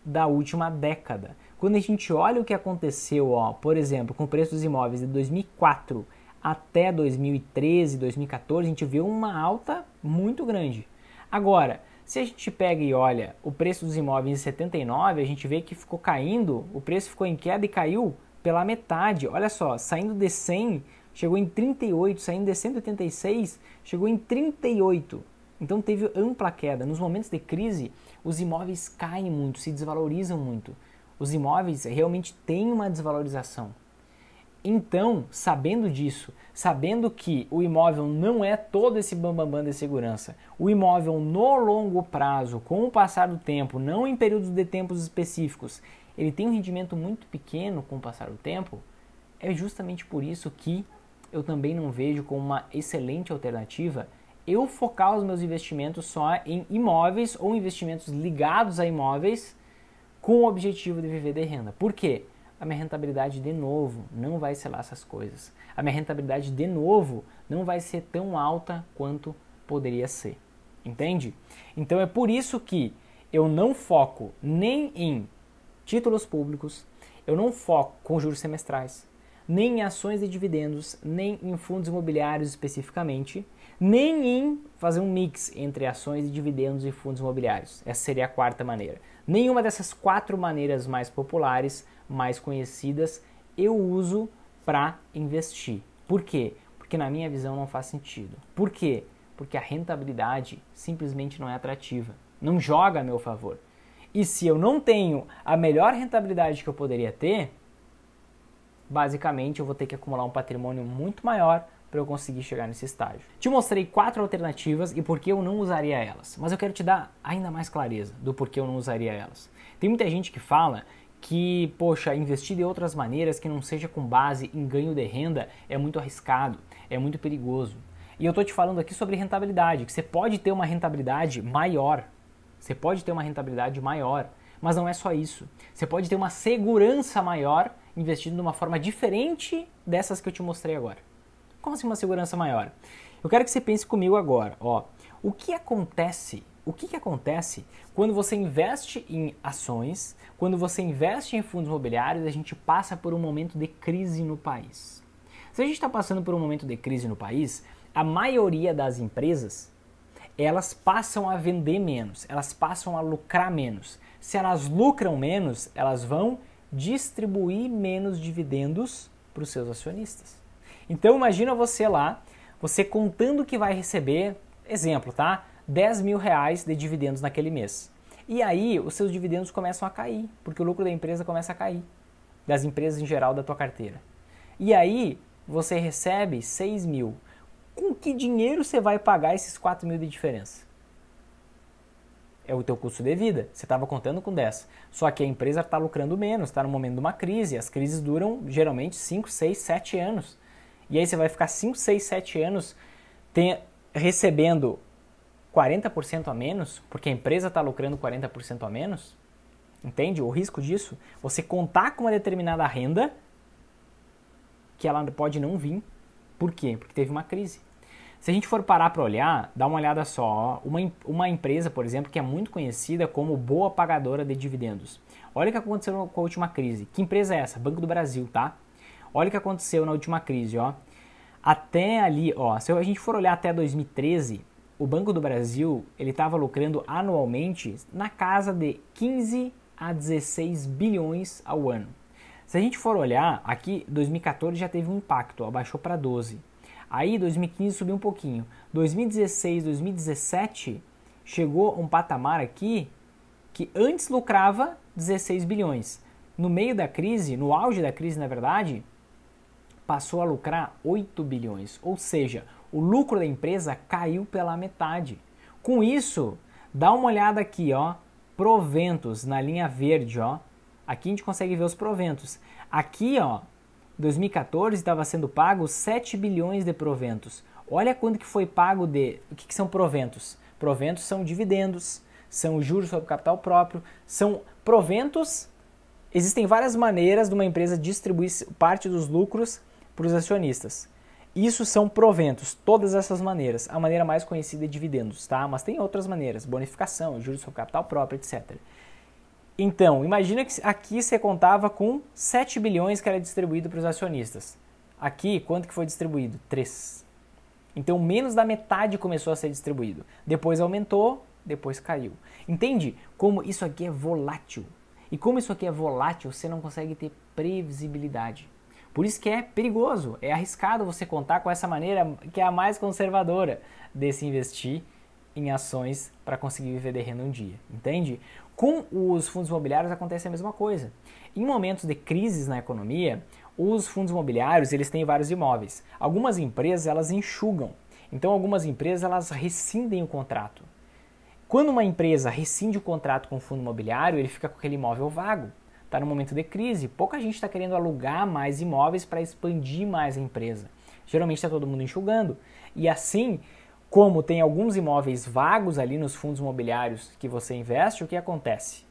da última década. Quando a gente olha o que aconteceu, ó, por exemplo, com o preço dos imóveis de 2004 até 2013, 2014, a gente viu uma alta muito grande. Agora, se a gente pega e olha o preço dos imóveis em 79, a gente vê que ficou caindo, o preço ficou em queda e caiu pela metade. Olha só, saindo de 100 chegou em 38, saindo de 186, chegou em 38. Então teve ampla queda. Nos momentos de crise, os imóveis caem muito, se desvalorizam muito. Os imóveis realmente têm uma desvalorização. Então, sabendo disso, sabendo que o imóvel não é todo esse bambambam bam, bam de segurança, o imóvel no longo prazo, com o passar do tempo, não em períodos de tempos específicos, ele tem um rendimento muito pequeno com o passar do tempo, é justamente por isso que eu também não vejo como uma excelente alternativa eu focar os meus investimentos só em imóveis ou investimentos ligados a imóveis com o objetivo de viver de renda. Por quê? A minha rentabilidade, de novo, não vai ser lá essas coisas. A minha rentabilidade, de novo, não vai ser tão alta quanto poderia ser. Entende? Então é por isso que eu não foco nem em títulos públicos, eu não foco com juros semestrais, nem em ações e dividendos, nem em fundos imobiliários especificamente, nem em fazer um mix entre ações e dividendos e fundos imobiliários. Essa seria a quarta maneira. Nenhuma dessas quatro maneiras mais populares, mais conhecidas, eu uso para investir. Por quê? Porque na minha visão não faz sentido. Por quê? Porque a rentabilidade simplesmente não é atrativa. Não joga a meu favor. E se eu não tenho a melhor rentabilidade que eu poderia ter, basicamente eu vou ter que acumular um patrimônio muito maior para eu conseguir chegar nesse estágio. Te mostrei quatro alternativas e por que eu não usaria elas, mas eu quero te dar ainda mais clareza do porquê eu não usaria elas. Tem muita gente que fala que, poxa, investir de outras maneiras que não seja com base em ganho de renda é muito arriscado, é muito perigoso. E eu estou te falando aqui sobre rentabilidade, que você pode ter uma rentabilidade maior. Você pode ter uma rentabilidade maior, mas não é só isso. Você pode ter uma segurança maior investido de uma forma diferente dessas que eu te mostrei agora. Como assim uma segurança maior? Eu quero que você pense comigo agora, ó. O que acontece? O que, que acontece quando você investe em ações, quando você investe em fundos imobiliários, a gente passa por um momento de crise no país. Se a gente está passando por um momento de crise no país, a maioria das empresas elas passam a vender menos, elas passam a lucrar menos. Se elas lucram menos, elas vão distribuir menos dividendos para os seus acionistas. Então imagina você lá, você contando que vai receber, exemplo, tá? 10 mil reais de dividendos naquele mês. E aí os seus dividendos começam a cair, porque o lucro da empresa começa a cair, das empresas em geral da tua carteira. E aí você recebe 6 mil. Com que dinheiro você vai pagar esses 4 mil de diferença? é o teu custo de vida. Você estava contando com 10. Só que a empresa está lucrando menos, está no momento de uma crise. As crises duram geralmente 5, 6, 7 anos. E aí você vai ficar 5, 6, 7 anos recebendo 40% a menos, porque a empresa está lucrando 40% a menos. Entende o risco disso? Você contar com uma determinada renda que ela pode não vir. Por quê? Porque teve uma crise. Se a gente for parar para olhar, dá uma olhada só. Uma, uma empresa, por exemplo, que é muito conhecida como boa pagadora de dividendos. Olha o que aconteceu com a última crise. Que empresa é essa? Banco do Brasil, tá? Olha o que aconteceu na última crise, ó. Até ali, ó, se a gente for olhar até 2013, o Banco do Brasil, ele estava lucrando anualmente na casa de 15 a 16 bilhões ao ano. Se a gente for olhar, aqui 2014 já teve um impacto, ó, baixou para 12. Aí 2015 subiu um pouquinho. 2016, 2017 chegou um patamar aqui que antes lucrava 16 bilhões. No meio da crise, no auge da crise, na verdade, passou a lucrar 8 bilhões, ou seja, o lucro da empresa caiu pela metade. Com isso, dá uma olhada aqui, ó, proventos na linha verde, ó. Aqui a gente consegue ver os proventos. Aqui, ó, em 2014 estava sendo pago 7 bilhões de proventos. Olha quanto que foi pago de... O que, que são proventos? Proventos são dividendos, são juros sobre capital próprio, são proventos... Existem várias maneiras de uma empresa distribuir parte dos lucros para os acionistas. Isso são proventos, todas essas maneiras. A maneira mais conhecida é dividendos, tá? Mas tem outras maneiras, bonificação, juros sobre capital próprio, etc. Então, imagina que aqui você contava com 7 bilhões que era distribuído para os acionistas. Aqui, quanto que foi distribuído? 3. Então, menos da metade começou a ser distribuído. Depois aumentou, depois caiu. Entende como isso aqui é volátil? E como isso aqui é volátil, você não consegue ter previsibilidade. Por isso que é perigoso, é arriscado você contar com essa maneira que é a mais conservadora de se investir em ações para conseguir viver de renda um dia, entende? Com os fundos imobiliários acontece a mesma coisa. Em momentos de crises na economia, os fundos imobiliários eles têm vários imóveis. Algumas empresas elas enxugam. Então algumas empresas elas rescindem o contrato. Quando uma empresa rescinde o contrato com o fundo imobiliário, ele fica com aquele imóvel vago. Está no momento de crise, pouca gente está querendo alugar mais imóveis para expandir mais a empresa. Geralmente está todo mundo enxugando. E assim, como tem alguns imóveis vagos ali nos fundos imobiliários que você investe, o que acontece?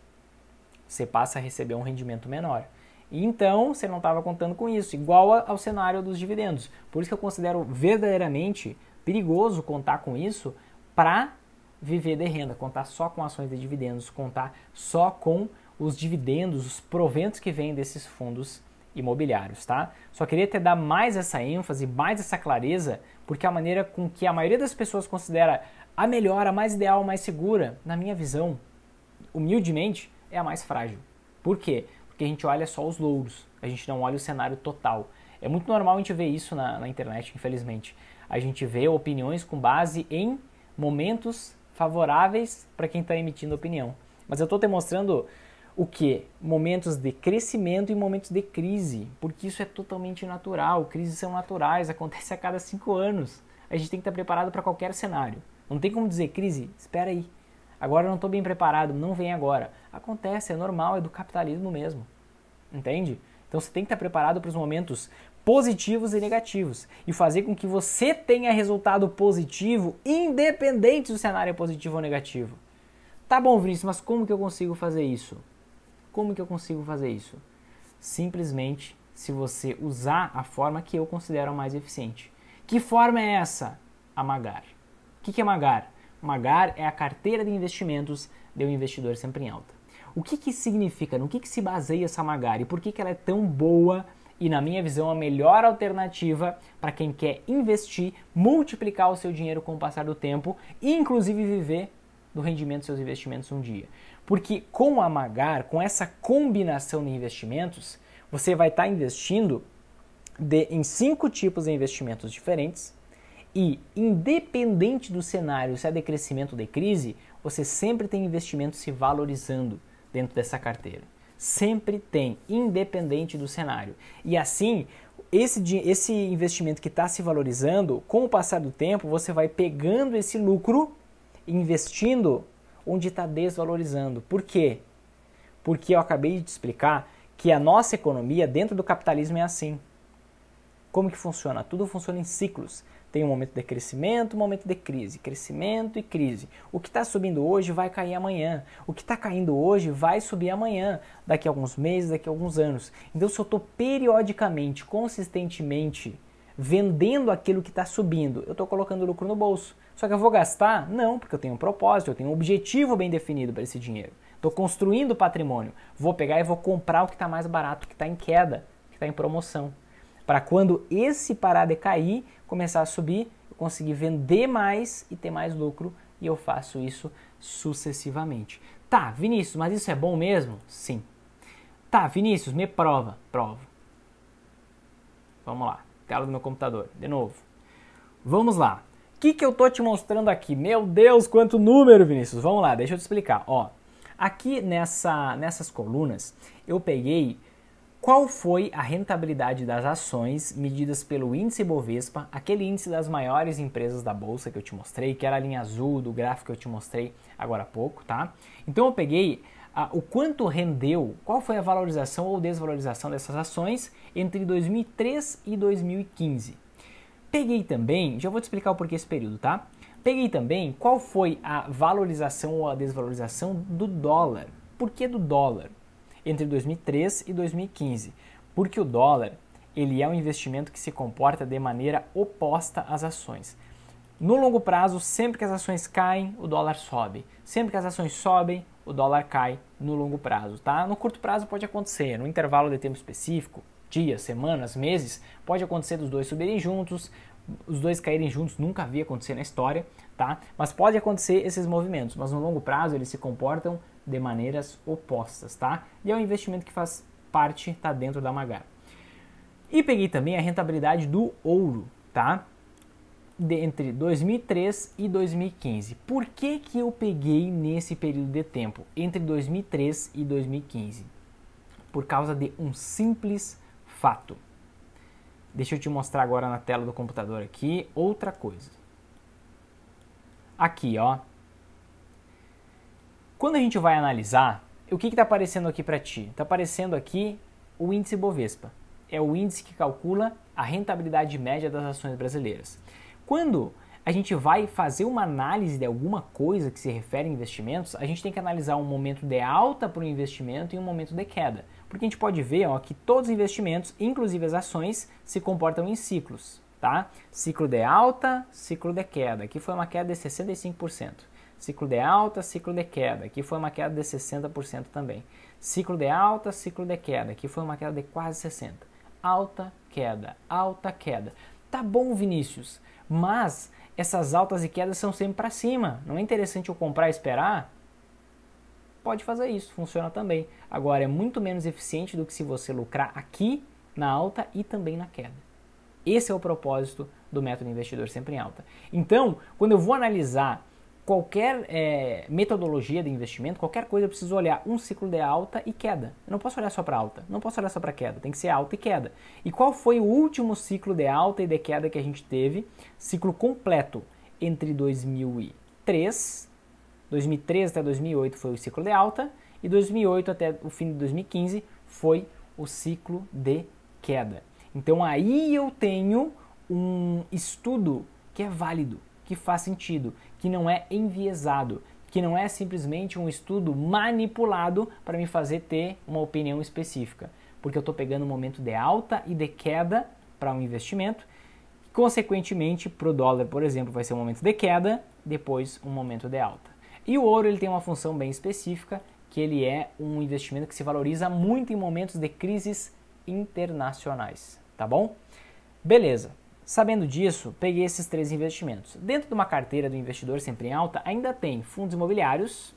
Você passa a receber um rendimento menor. Então, você não estava contando com isso, igual ao cenário dos dividendos. Por isso que eu considero verdadeiramente perigoso contar com isso para viver de renda, contar só com ações de dividendos, contar só com os dividendos, os proventos que vêm desses fundos imobiliários, tá? Só queria te dar mais essa ênfase, mais essa clareza porque a maneira com que a maioria das pessoas considera a melhor, a mais ideal, a mais segura, na minha visão, humildemente, é a mais frágil. Por quê? Porque a gente olha só os louros, a gente não olha o cenário total. É muito normal a gente ver isso na, na internet, infelizmente. A gente vê opiniões com base em momentos favoráveis para quem está emitindo opinião. Mas eu estou demonstrando mostrando o que? Momentos de crescimento e momentos de crise, porque isso é totalmente natural. Crises são naturais, acontece a cada cinco anos. A gente tem que estar preparado para qualquer cenário. Não tem como dizer crise, espera aí. Agora eu não estou bem preparado, não vem agora. Acontece, é normal, é do capitalismo mesmo. Entende? Então você tem que estar preparado para os momentos positivos e negativos e fazer com que você tenha resultado positivo, independente do cenário é positivo ou negativo. Tá bom, Vinícius, mas como que eu consigo fazer isso? Como que eu consigo fazer isso? Simplesmente se você usar a forma que eu considero mais eficiente. Que forma é essa? A Magar. O que, que é Magar? Magar é a carteira de investimentos de um investidor sempre em alta. O que, que significa? No que, que se baseia essa Magar e por que, que ela é tão boa e, na minha visão, a melhor alternativa para quem quer investir, multiplicar o seu dinheiro com o passar do tempo e, inclusive, viver do rendimento dos seus investimentos um dia. Porque com a Magar, com essa combinação de investimentos, você vai estar tá investindo de, em cinco tipos de investimentos diferentes e, independente do cenário, se é de crescimento ou de crise, você sempre tem investimento se valorizando dentro dessa carteira. Sempre tem, independente do cenário. E assim, esse, esse investimento que está se valorizando, com o passar do tempo, você vai pegando esse lucro investindo onde está desvalorizando. Por quê? Porque eu acabei de explicar que a nossa economia dentro do capitalismo é assim. Como que funciona? Tudo funciona em ciclos. Tem um momento de crescimento, um momento de crise, crescimento e crise. O que está subindo hoje vai cair amanhã. O que está caindo hoje vai subir amanhã, daqui a alguns meses, daqui a alguns anos. Então, se eu estou periodicamente, consistentemente vendendo aquilo que está subindo, eu estou colocando lucro no bolso. Só que eu vou gastar? Não, porque eu tenho um propósito, eu tenho um objetivo bem definido para esse dinheiro. Estou construindo patrimônio. Vou pegar e vou comprar o que está mais barato, que está em queda, que está em promoção. Para quando esse parar de cair, começar a subir, eu conseguir vender mais e ter mais lucro. E eu faço isso sucessivamente. Tá, Vinícius, mas isso é bom mesmo? Sim. Tá, Vinícius, me prova. Prova. Vamos lá. Tela do meu computador. De novo. Vamos lá que, que eu tô te mostrando aqui? Meu Deus, quanto número, Vinícius! Vamos lá, deixa eu te explicar. Ó, aqui nessa, nessas colunas eu peguei qual foi a rentabilidade das ações medidas pelo índice Bovespa, aquele índice das maiores empresas da bolsa que eu te mostrei, que era a linha azul do gráfico que eu te mostrei agora há pouco, tá? Então eu peguei ah, o quanto rendeu, qual foi a valorização ou desvalorização dessas ações entre 2003 e 2015. Peguei também, já vou te explicar o porquê esse período, tá? Peguei também qual foi a valorização ou a desvalorização do dólar. Por que do dólar? Entre 2003 e 2015. Porque o dólar ele é um investimento que se comporta de maneira oposta às ações. No longo prazo, sempre que as ações caem, o dólar sobe. Sempre que as ações sobem, o dólar cai no longo prazo, tá? No curto prazo pode acontecer, no intervalo de tempo específico, dias, semanas, meses, pode acontecer dos dois subirem juntos, os dois caírem juntos nunca havia acontecido na história, tá? Mas pode acontecer esses movimentos, mas no longo prazo eles se comportam de maneiras opostas, tá? E é um investimento que faz parte, tá dentro da Magar. E peguei também a rentabilidade do ouro, tá? De, entre 2003 e 2015. Por que que eu peguei nesse período de tempo, entre 2003 e 2015? Por causa de um simples fato. Deixa eu te mostrar agora na tela do computador aqui outra coisa. Aqui, ó. Quando a gente vai analisar, o que está aparecendo aqui para ti? Está aparecendo aqui o índice Bovespa. É o índice que calcula a rentabilidade média das ações brasileiras. Quando a gente vai fazer uma análise de alguma coisa que se refere a investimentos, a gente tem que analisar um momento de alta para o investimento e um momento de queda porque a gente pode ver ó, que todos os investimentos, inclusive as ações, se comportam em ciclos. Tá? Ciclo de alta, ciclo de queda. Aqui foi uma queda de 65%. Ciclo de alta, ciclo de queda. Aqui foi uma queda de 60% também. Ciclo de alta, ciclo de queda. Aqui foi uma queda de quase 60%. Alta, queda, alta, queda. Tá bom, Vinícius, mas essas altas e quedas são sempre para cima. Não é interessante eu comprar e esperar? pode fazer isso, funciona também. Agora, é muito menos eficiente do que se você lucrar aqui na alta e também na queda. Esse é o propósito do método investidor sempre em alta. Então, quando eu vou analisar qualquer é, metodologia de investimento, qualquer coisa, eu preciso olhar um ciclo de alta e queda. Eu não posso olhar só para alta, não posso olhar só para queda, tem que ser alta e queda. E qual foi o último ciclo de alta e de queda que a gente teve? Ciclo completo entre 2003, 2013 até 2008 foi o ciclo de alta e 2008 até o fim de 2015 foi o ciclo de queda. Então aí eu tenho um estudo que é válido, que faz sentido, que não é enviesado, que não é simplesmente um estudo manipulado para me fazer ter uma opinião específica, porque eu estou pegando um momento de alta e de queda para um investimento. Consequentemente, para o dólar, por exemplo, vai ser um momento de queda, depois um momento de alta. E o ouro ele tem uma função bem específica, que ele é um investimento que se valoriza muito em momentos de crises internacionais, tá bom? Beleza. Sabendo disso, peguei esses três investimentos. Dentro de uma carteira do investidor sempre em alta, ainda tem fundos imobiliários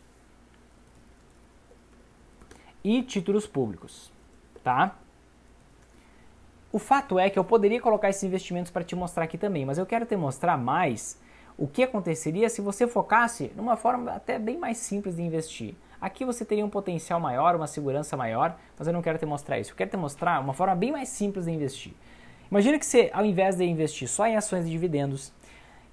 e títulos públicos, tá? O fato é que eu poderia colocar esses investimentos para te mostrar aqui também, mas eu quero te mostrar mais o que aconteceria se você focasse numa forma até bem mais simples de investir. Aqui você teria um potencial maior, uma segurança maior, mas eu não quero te mostrar isso. Eu quero te mostrar uma forma bem mais simples de investir. Imagina que você, ao invés de investir só em ações de dividendos,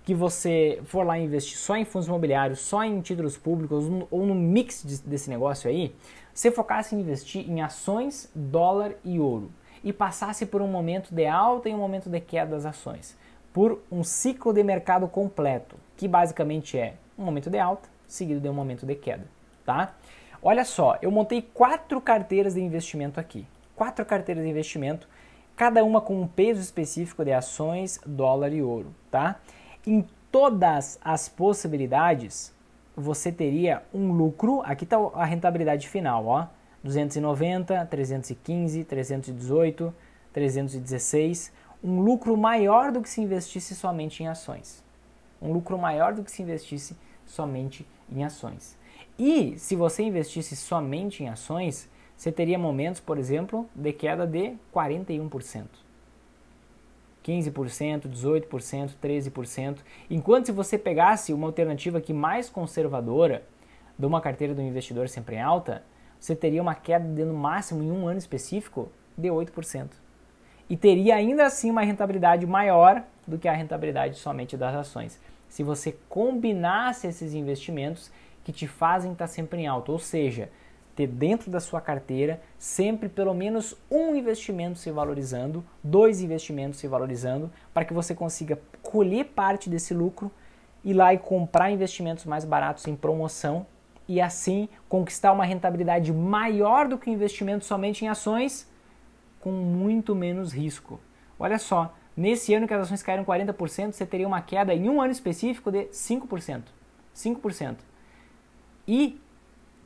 que você for lá investir só em fundos imobiliários, só em títulos públicos ou no mix desse negócio aí, você focasse em investir em ações, dólar e ouro e passasse por um momento de alta e um momento de queda das ações por um ciclo de mercado completo, que basicamente é um momento de alta seguido de um momento de queda, tá? Olha só, eu montei quatro carteiras de investimento aqui. Quatro carteiras de investimento, cada uma com um peso específico de ações, dólar e ouro, tá? Em todas as possibilidades, você teria um lucro, aqui está a rentabilidade final, ó, 290, 315, 318, 316, um lucro maior do que se investisse somente em ações. Um lucro maior do que se investisse somente em ações. E se você investisse somente em ações, você teria momentos, por exemplo, de queda de 41%. 15%, 18%, 13%. Enquanto se você pegasse uma alternativa que mais conservadora, de uma carteira do investidor sempre em alta, você teria uma queda de, no máximo em um ano específico de 8% e teria ainda assim uma rentabilidade maior do que a rentabilidade somente das ações. Se você combinasse esses investimentos que te fazem estar sempre em alta, ou seja, ter dentro da sua carteira sempre pelo menos um investimento se valorizando, dois investimentos se valorizando, para que você consiga colher parte desse lucro, ir lá e comprar investimentos mais baratos em promoção e assim conquistar uma rentabilidade maior do que o investimento somente em ações com muito menos risco. Olha só, nesse ano que as ações caíram 40%, você teria uma queda em um ano específico de 5%. 5%. E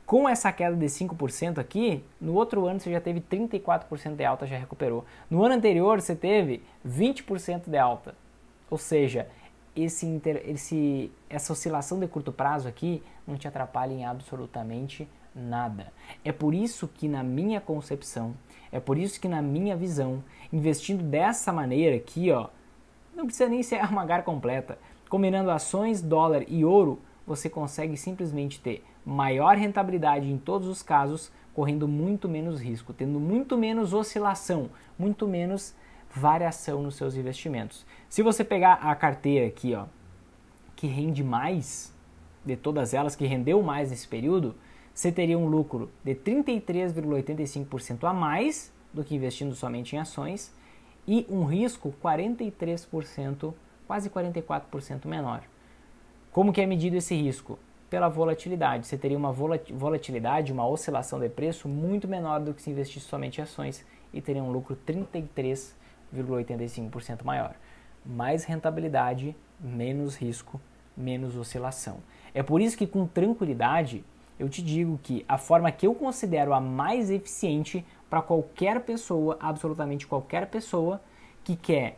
com essa queda de 5% aqui, no outro ano você já teve 34% de alta, já recuperou. No ano anterior você teve 20% de alta. Ou seja, esse, inter, esse, essa oscilação de curto prazo aqui não te atrapalha em absolutamente nada. É por isso que, na minha concepção, é por isso que, na minha visão, investindo dessa maneira aqui, ó, não precisa nem ser armagar completa. Combinando ações, dólar e ouro, você consegue simplesmente ter maior rentabilidade em todos os casos, correndo muito menos risco, tendo muito menos oscilação, muito menos variação nos seus investimentos. Se você pegar a carteira aqui, ó, que rende mais de todas elas, que rendeu mais nesse período, você teria um lucro de 33,85% a mais do que investindo somente em ações e um risco 43%, quase 44% menor. Como que é medido esse risco? Pela volatilidade. Você teria uma volatilidade, uma oscilação de preço muito menor do que se investisse somente em ações e teria um lucro 33,85% maior. Mais rentabilidade, menos risco, menos oscilação. É por isso que com tranquilidade eu te digo que a forma que eu considero a mais eficiente para qualquer pessoa, absolutamente qualquer pessoa, que quer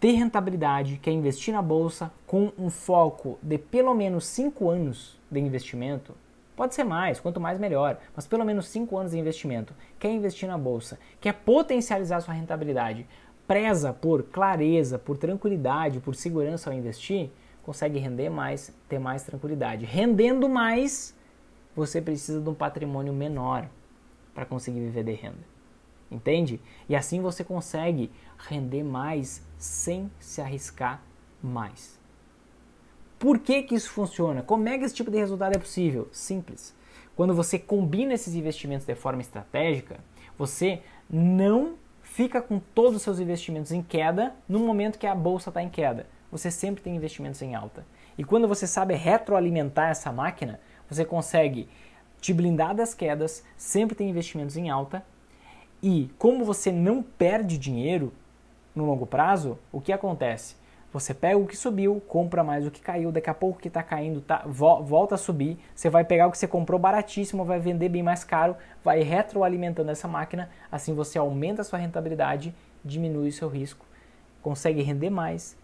ter rentabilidade, quer investir na bolsa com um foco de pelo menos 5 anos de investimento, pode ser mais, quanto mais melhor, mas pelo menos 5 anos de investimento, quer investir na bolsa, quer potencializar sua rentabilidade, preza por clareza, por tranquilidade, por segurança ao investir, consegue render mais, ter mais tranquilidade. Rendendo mais, você precisa de um patrimônio menor para conseguir viver de renda. Entende? E assim você consegue render mais sem se arriscar mais. Por que, que isso funciona? Como é que esse tipo de resultado é possível? Simples. Quando você combina esses investimentos de forma estratégica, você não fica com todos os seus investimentos em queda no momento que a bolsa está em queda. Você sempre tem investimentos em alta. E quando você sabe retroalimentar essa máquina, você consegue te blindar das quedas, sempre tem investimentos em alta. E como você não perde dinheiro no longo prazo, o que acontece? Você pega o que subiu, compra mais o que caiu, daqui a pouco o que está caindo tá, volta a subir, você vai pegar o que você comprou baratíssimo, vai vender bem mais caro, vai retroalimentando essa máquina, assim você aumenta a sua rentabilidade, diminui o seu risco, consegue render mais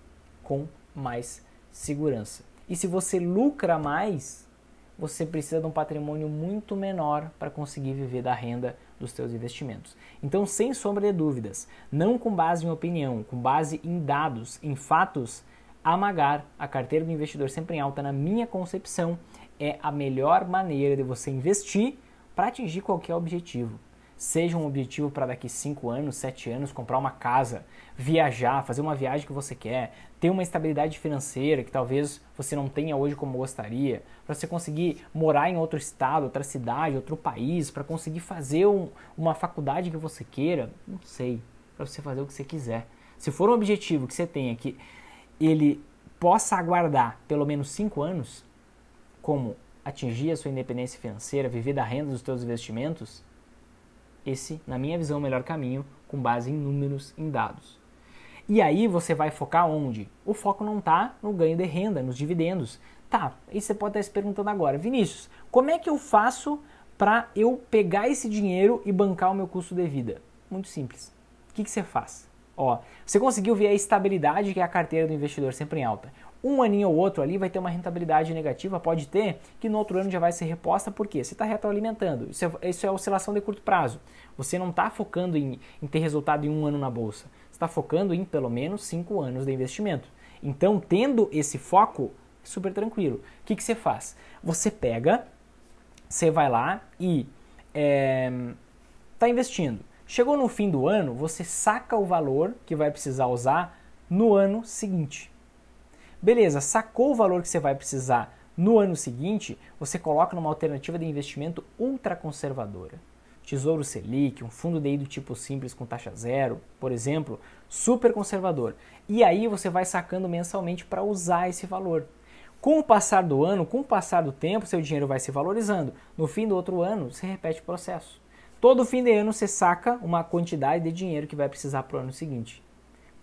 com mais segurança. E se você lucra mais, você precisa de um patrimônio muito menor para conseguir viver da renda dos seus investimentos. Então, sem sombra de dúvidas, não com base em opinião, com base em dados, em fatos, amagar a carteira do investidor sempre em alta, na minha concepção, é a melhor maneira de você investir para atingir qualquer objetivo seja um objetivo para daqui 5 anos, 7 anos, comprar uma casa, viajar, fazer uma viagem que você quer, ter uma estabilidade financeira que talvez você não tenha hoje como gostaria, para você conseguir morar em outro estado, outra cidade, outro país, para conseguir fazer um, uma faculdade que você queira, não sei, para você fazer o que você quiser. Se for um objetivo que você tenha que ele possa aguardar pelo menos 5 anos, como atingir a sua independência financeira, viver da renda dos seus investimentos, esse, na minha visão, o melhor caminho com base em números, em dados. E aí você vai focar onde? O foco não está no ganho de renda, nos dividendos. Tá, e você pode estar se perguntando agora, Vinícius, como é que eu faço para eu pegar esse dinheiro e bancar o meu custo de vida? Muito simples. O que, que você faz? Ó, você conseguiu ver a estabilidade que é a carteira do investidor sempre em alta um aninho ou outro ali vai ter uma rentabilidade negativa, pode ter, que no outro ano já vai ser reposta, porque você está retroalimentando. Isso é, isso é oscilação de curto prazo. Você não está focando em, em ter resultado em um ano na bolsa. Você está focando em pelo menos cinco anos de investimento. Então, tendo esse foco, é super tranquilo. O que, que você faz? Você pega, você vai lá e está é, tá investindo. Chegou no fim do ano, você saca o valor que vai precisar usar no ano seguinte. Beleza, sacou o valor que você vai precisar no ano seguinte, você coloca numa alternativa de investimento ultra conservadora. Tesouro Selic, um fundo DI do tipo simples com taxa zero, por exemplo, super conservador. E aí você vai sacando mensalmente para usar esse valor. Com o passar do ano, com o passar do tempo, seu dinheiro vai se valorizando. No fim do outro ano, você repete o processo. Todo fim de ano você saca uma quantidade de dinheiro que vai precisar para o ano seguinte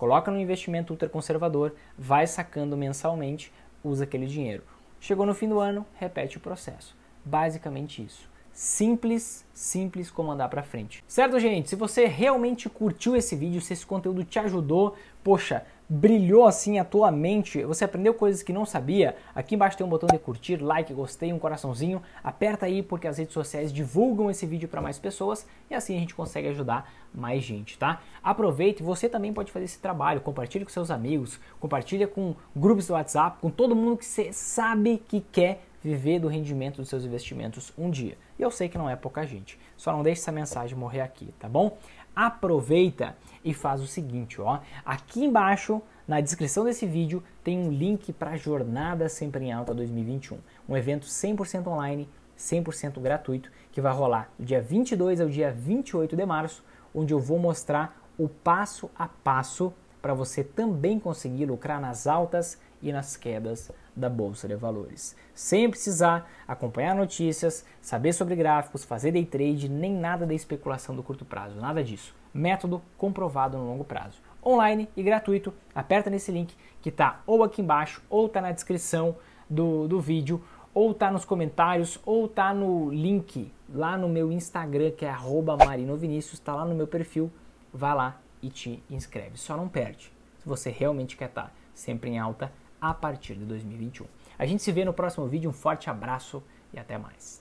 coloca no investimento ultraconservador, vai sacando mensalmente, usa aquele dinheiro. Chegou no fim do ano, repete o processo. Basicamente isso. Simples, simples como andar para frente. Certo, gente? Se você realmente curtiu esse vídeo, se esse conteúdo te ajudou, poxa, brilhou assim a tua mente, você aprendeu coisas que não sabia, aqui embaixo tem um botão de curtir, like, gostei, um coraçãozinho, aperta aí porque as redes sociais divulgam esse vídeo para mais pessoas e assim a gente consegue ajudar mais gente, tá? Aproveite, você também pode fazer esse trabalho, compartilhe com seus amigos, compartilha com grupos do WhatsApp, com todo mundo que você sabe que quer viver do rendimento dos seus investimentos um dia. E eu sei que não é pouca gente. Só não deixe essa mensagem morrer aqui, tá bom? aproveita e faz o seguinte, ó. Aqui embaixo na descrição desse vídeo tem um link para a Jornada Sempre em Alta 2021, um evento 100% online, 100% gratuito, que vai rolar do dia 22 ao dia 28 de março, onde eu vou mostrar o passo a passo para você também conseguir lucrar nas altas e nas quedas da bolsa de valores. Sem precisar acompanhar notícias, saber sobre gráficos, fazer day trade, nem nada da especulação do curto prazo, nada disso. Método comprovado no longo prazo. Online e gratuito, aperta nesse link que está ou aqui embaixo, ou está na descrição do, do vídeo, ou está nos comentários, ou está no link lá no meu Instagram, que é marinovinícius, está lá no meu perfil, vai lá, e te inscreve. Só não perde se você realmente quer estar sempre em alta a partir de 2021. A gente se vê no próximo vídeo. Um forte abraço e até mais.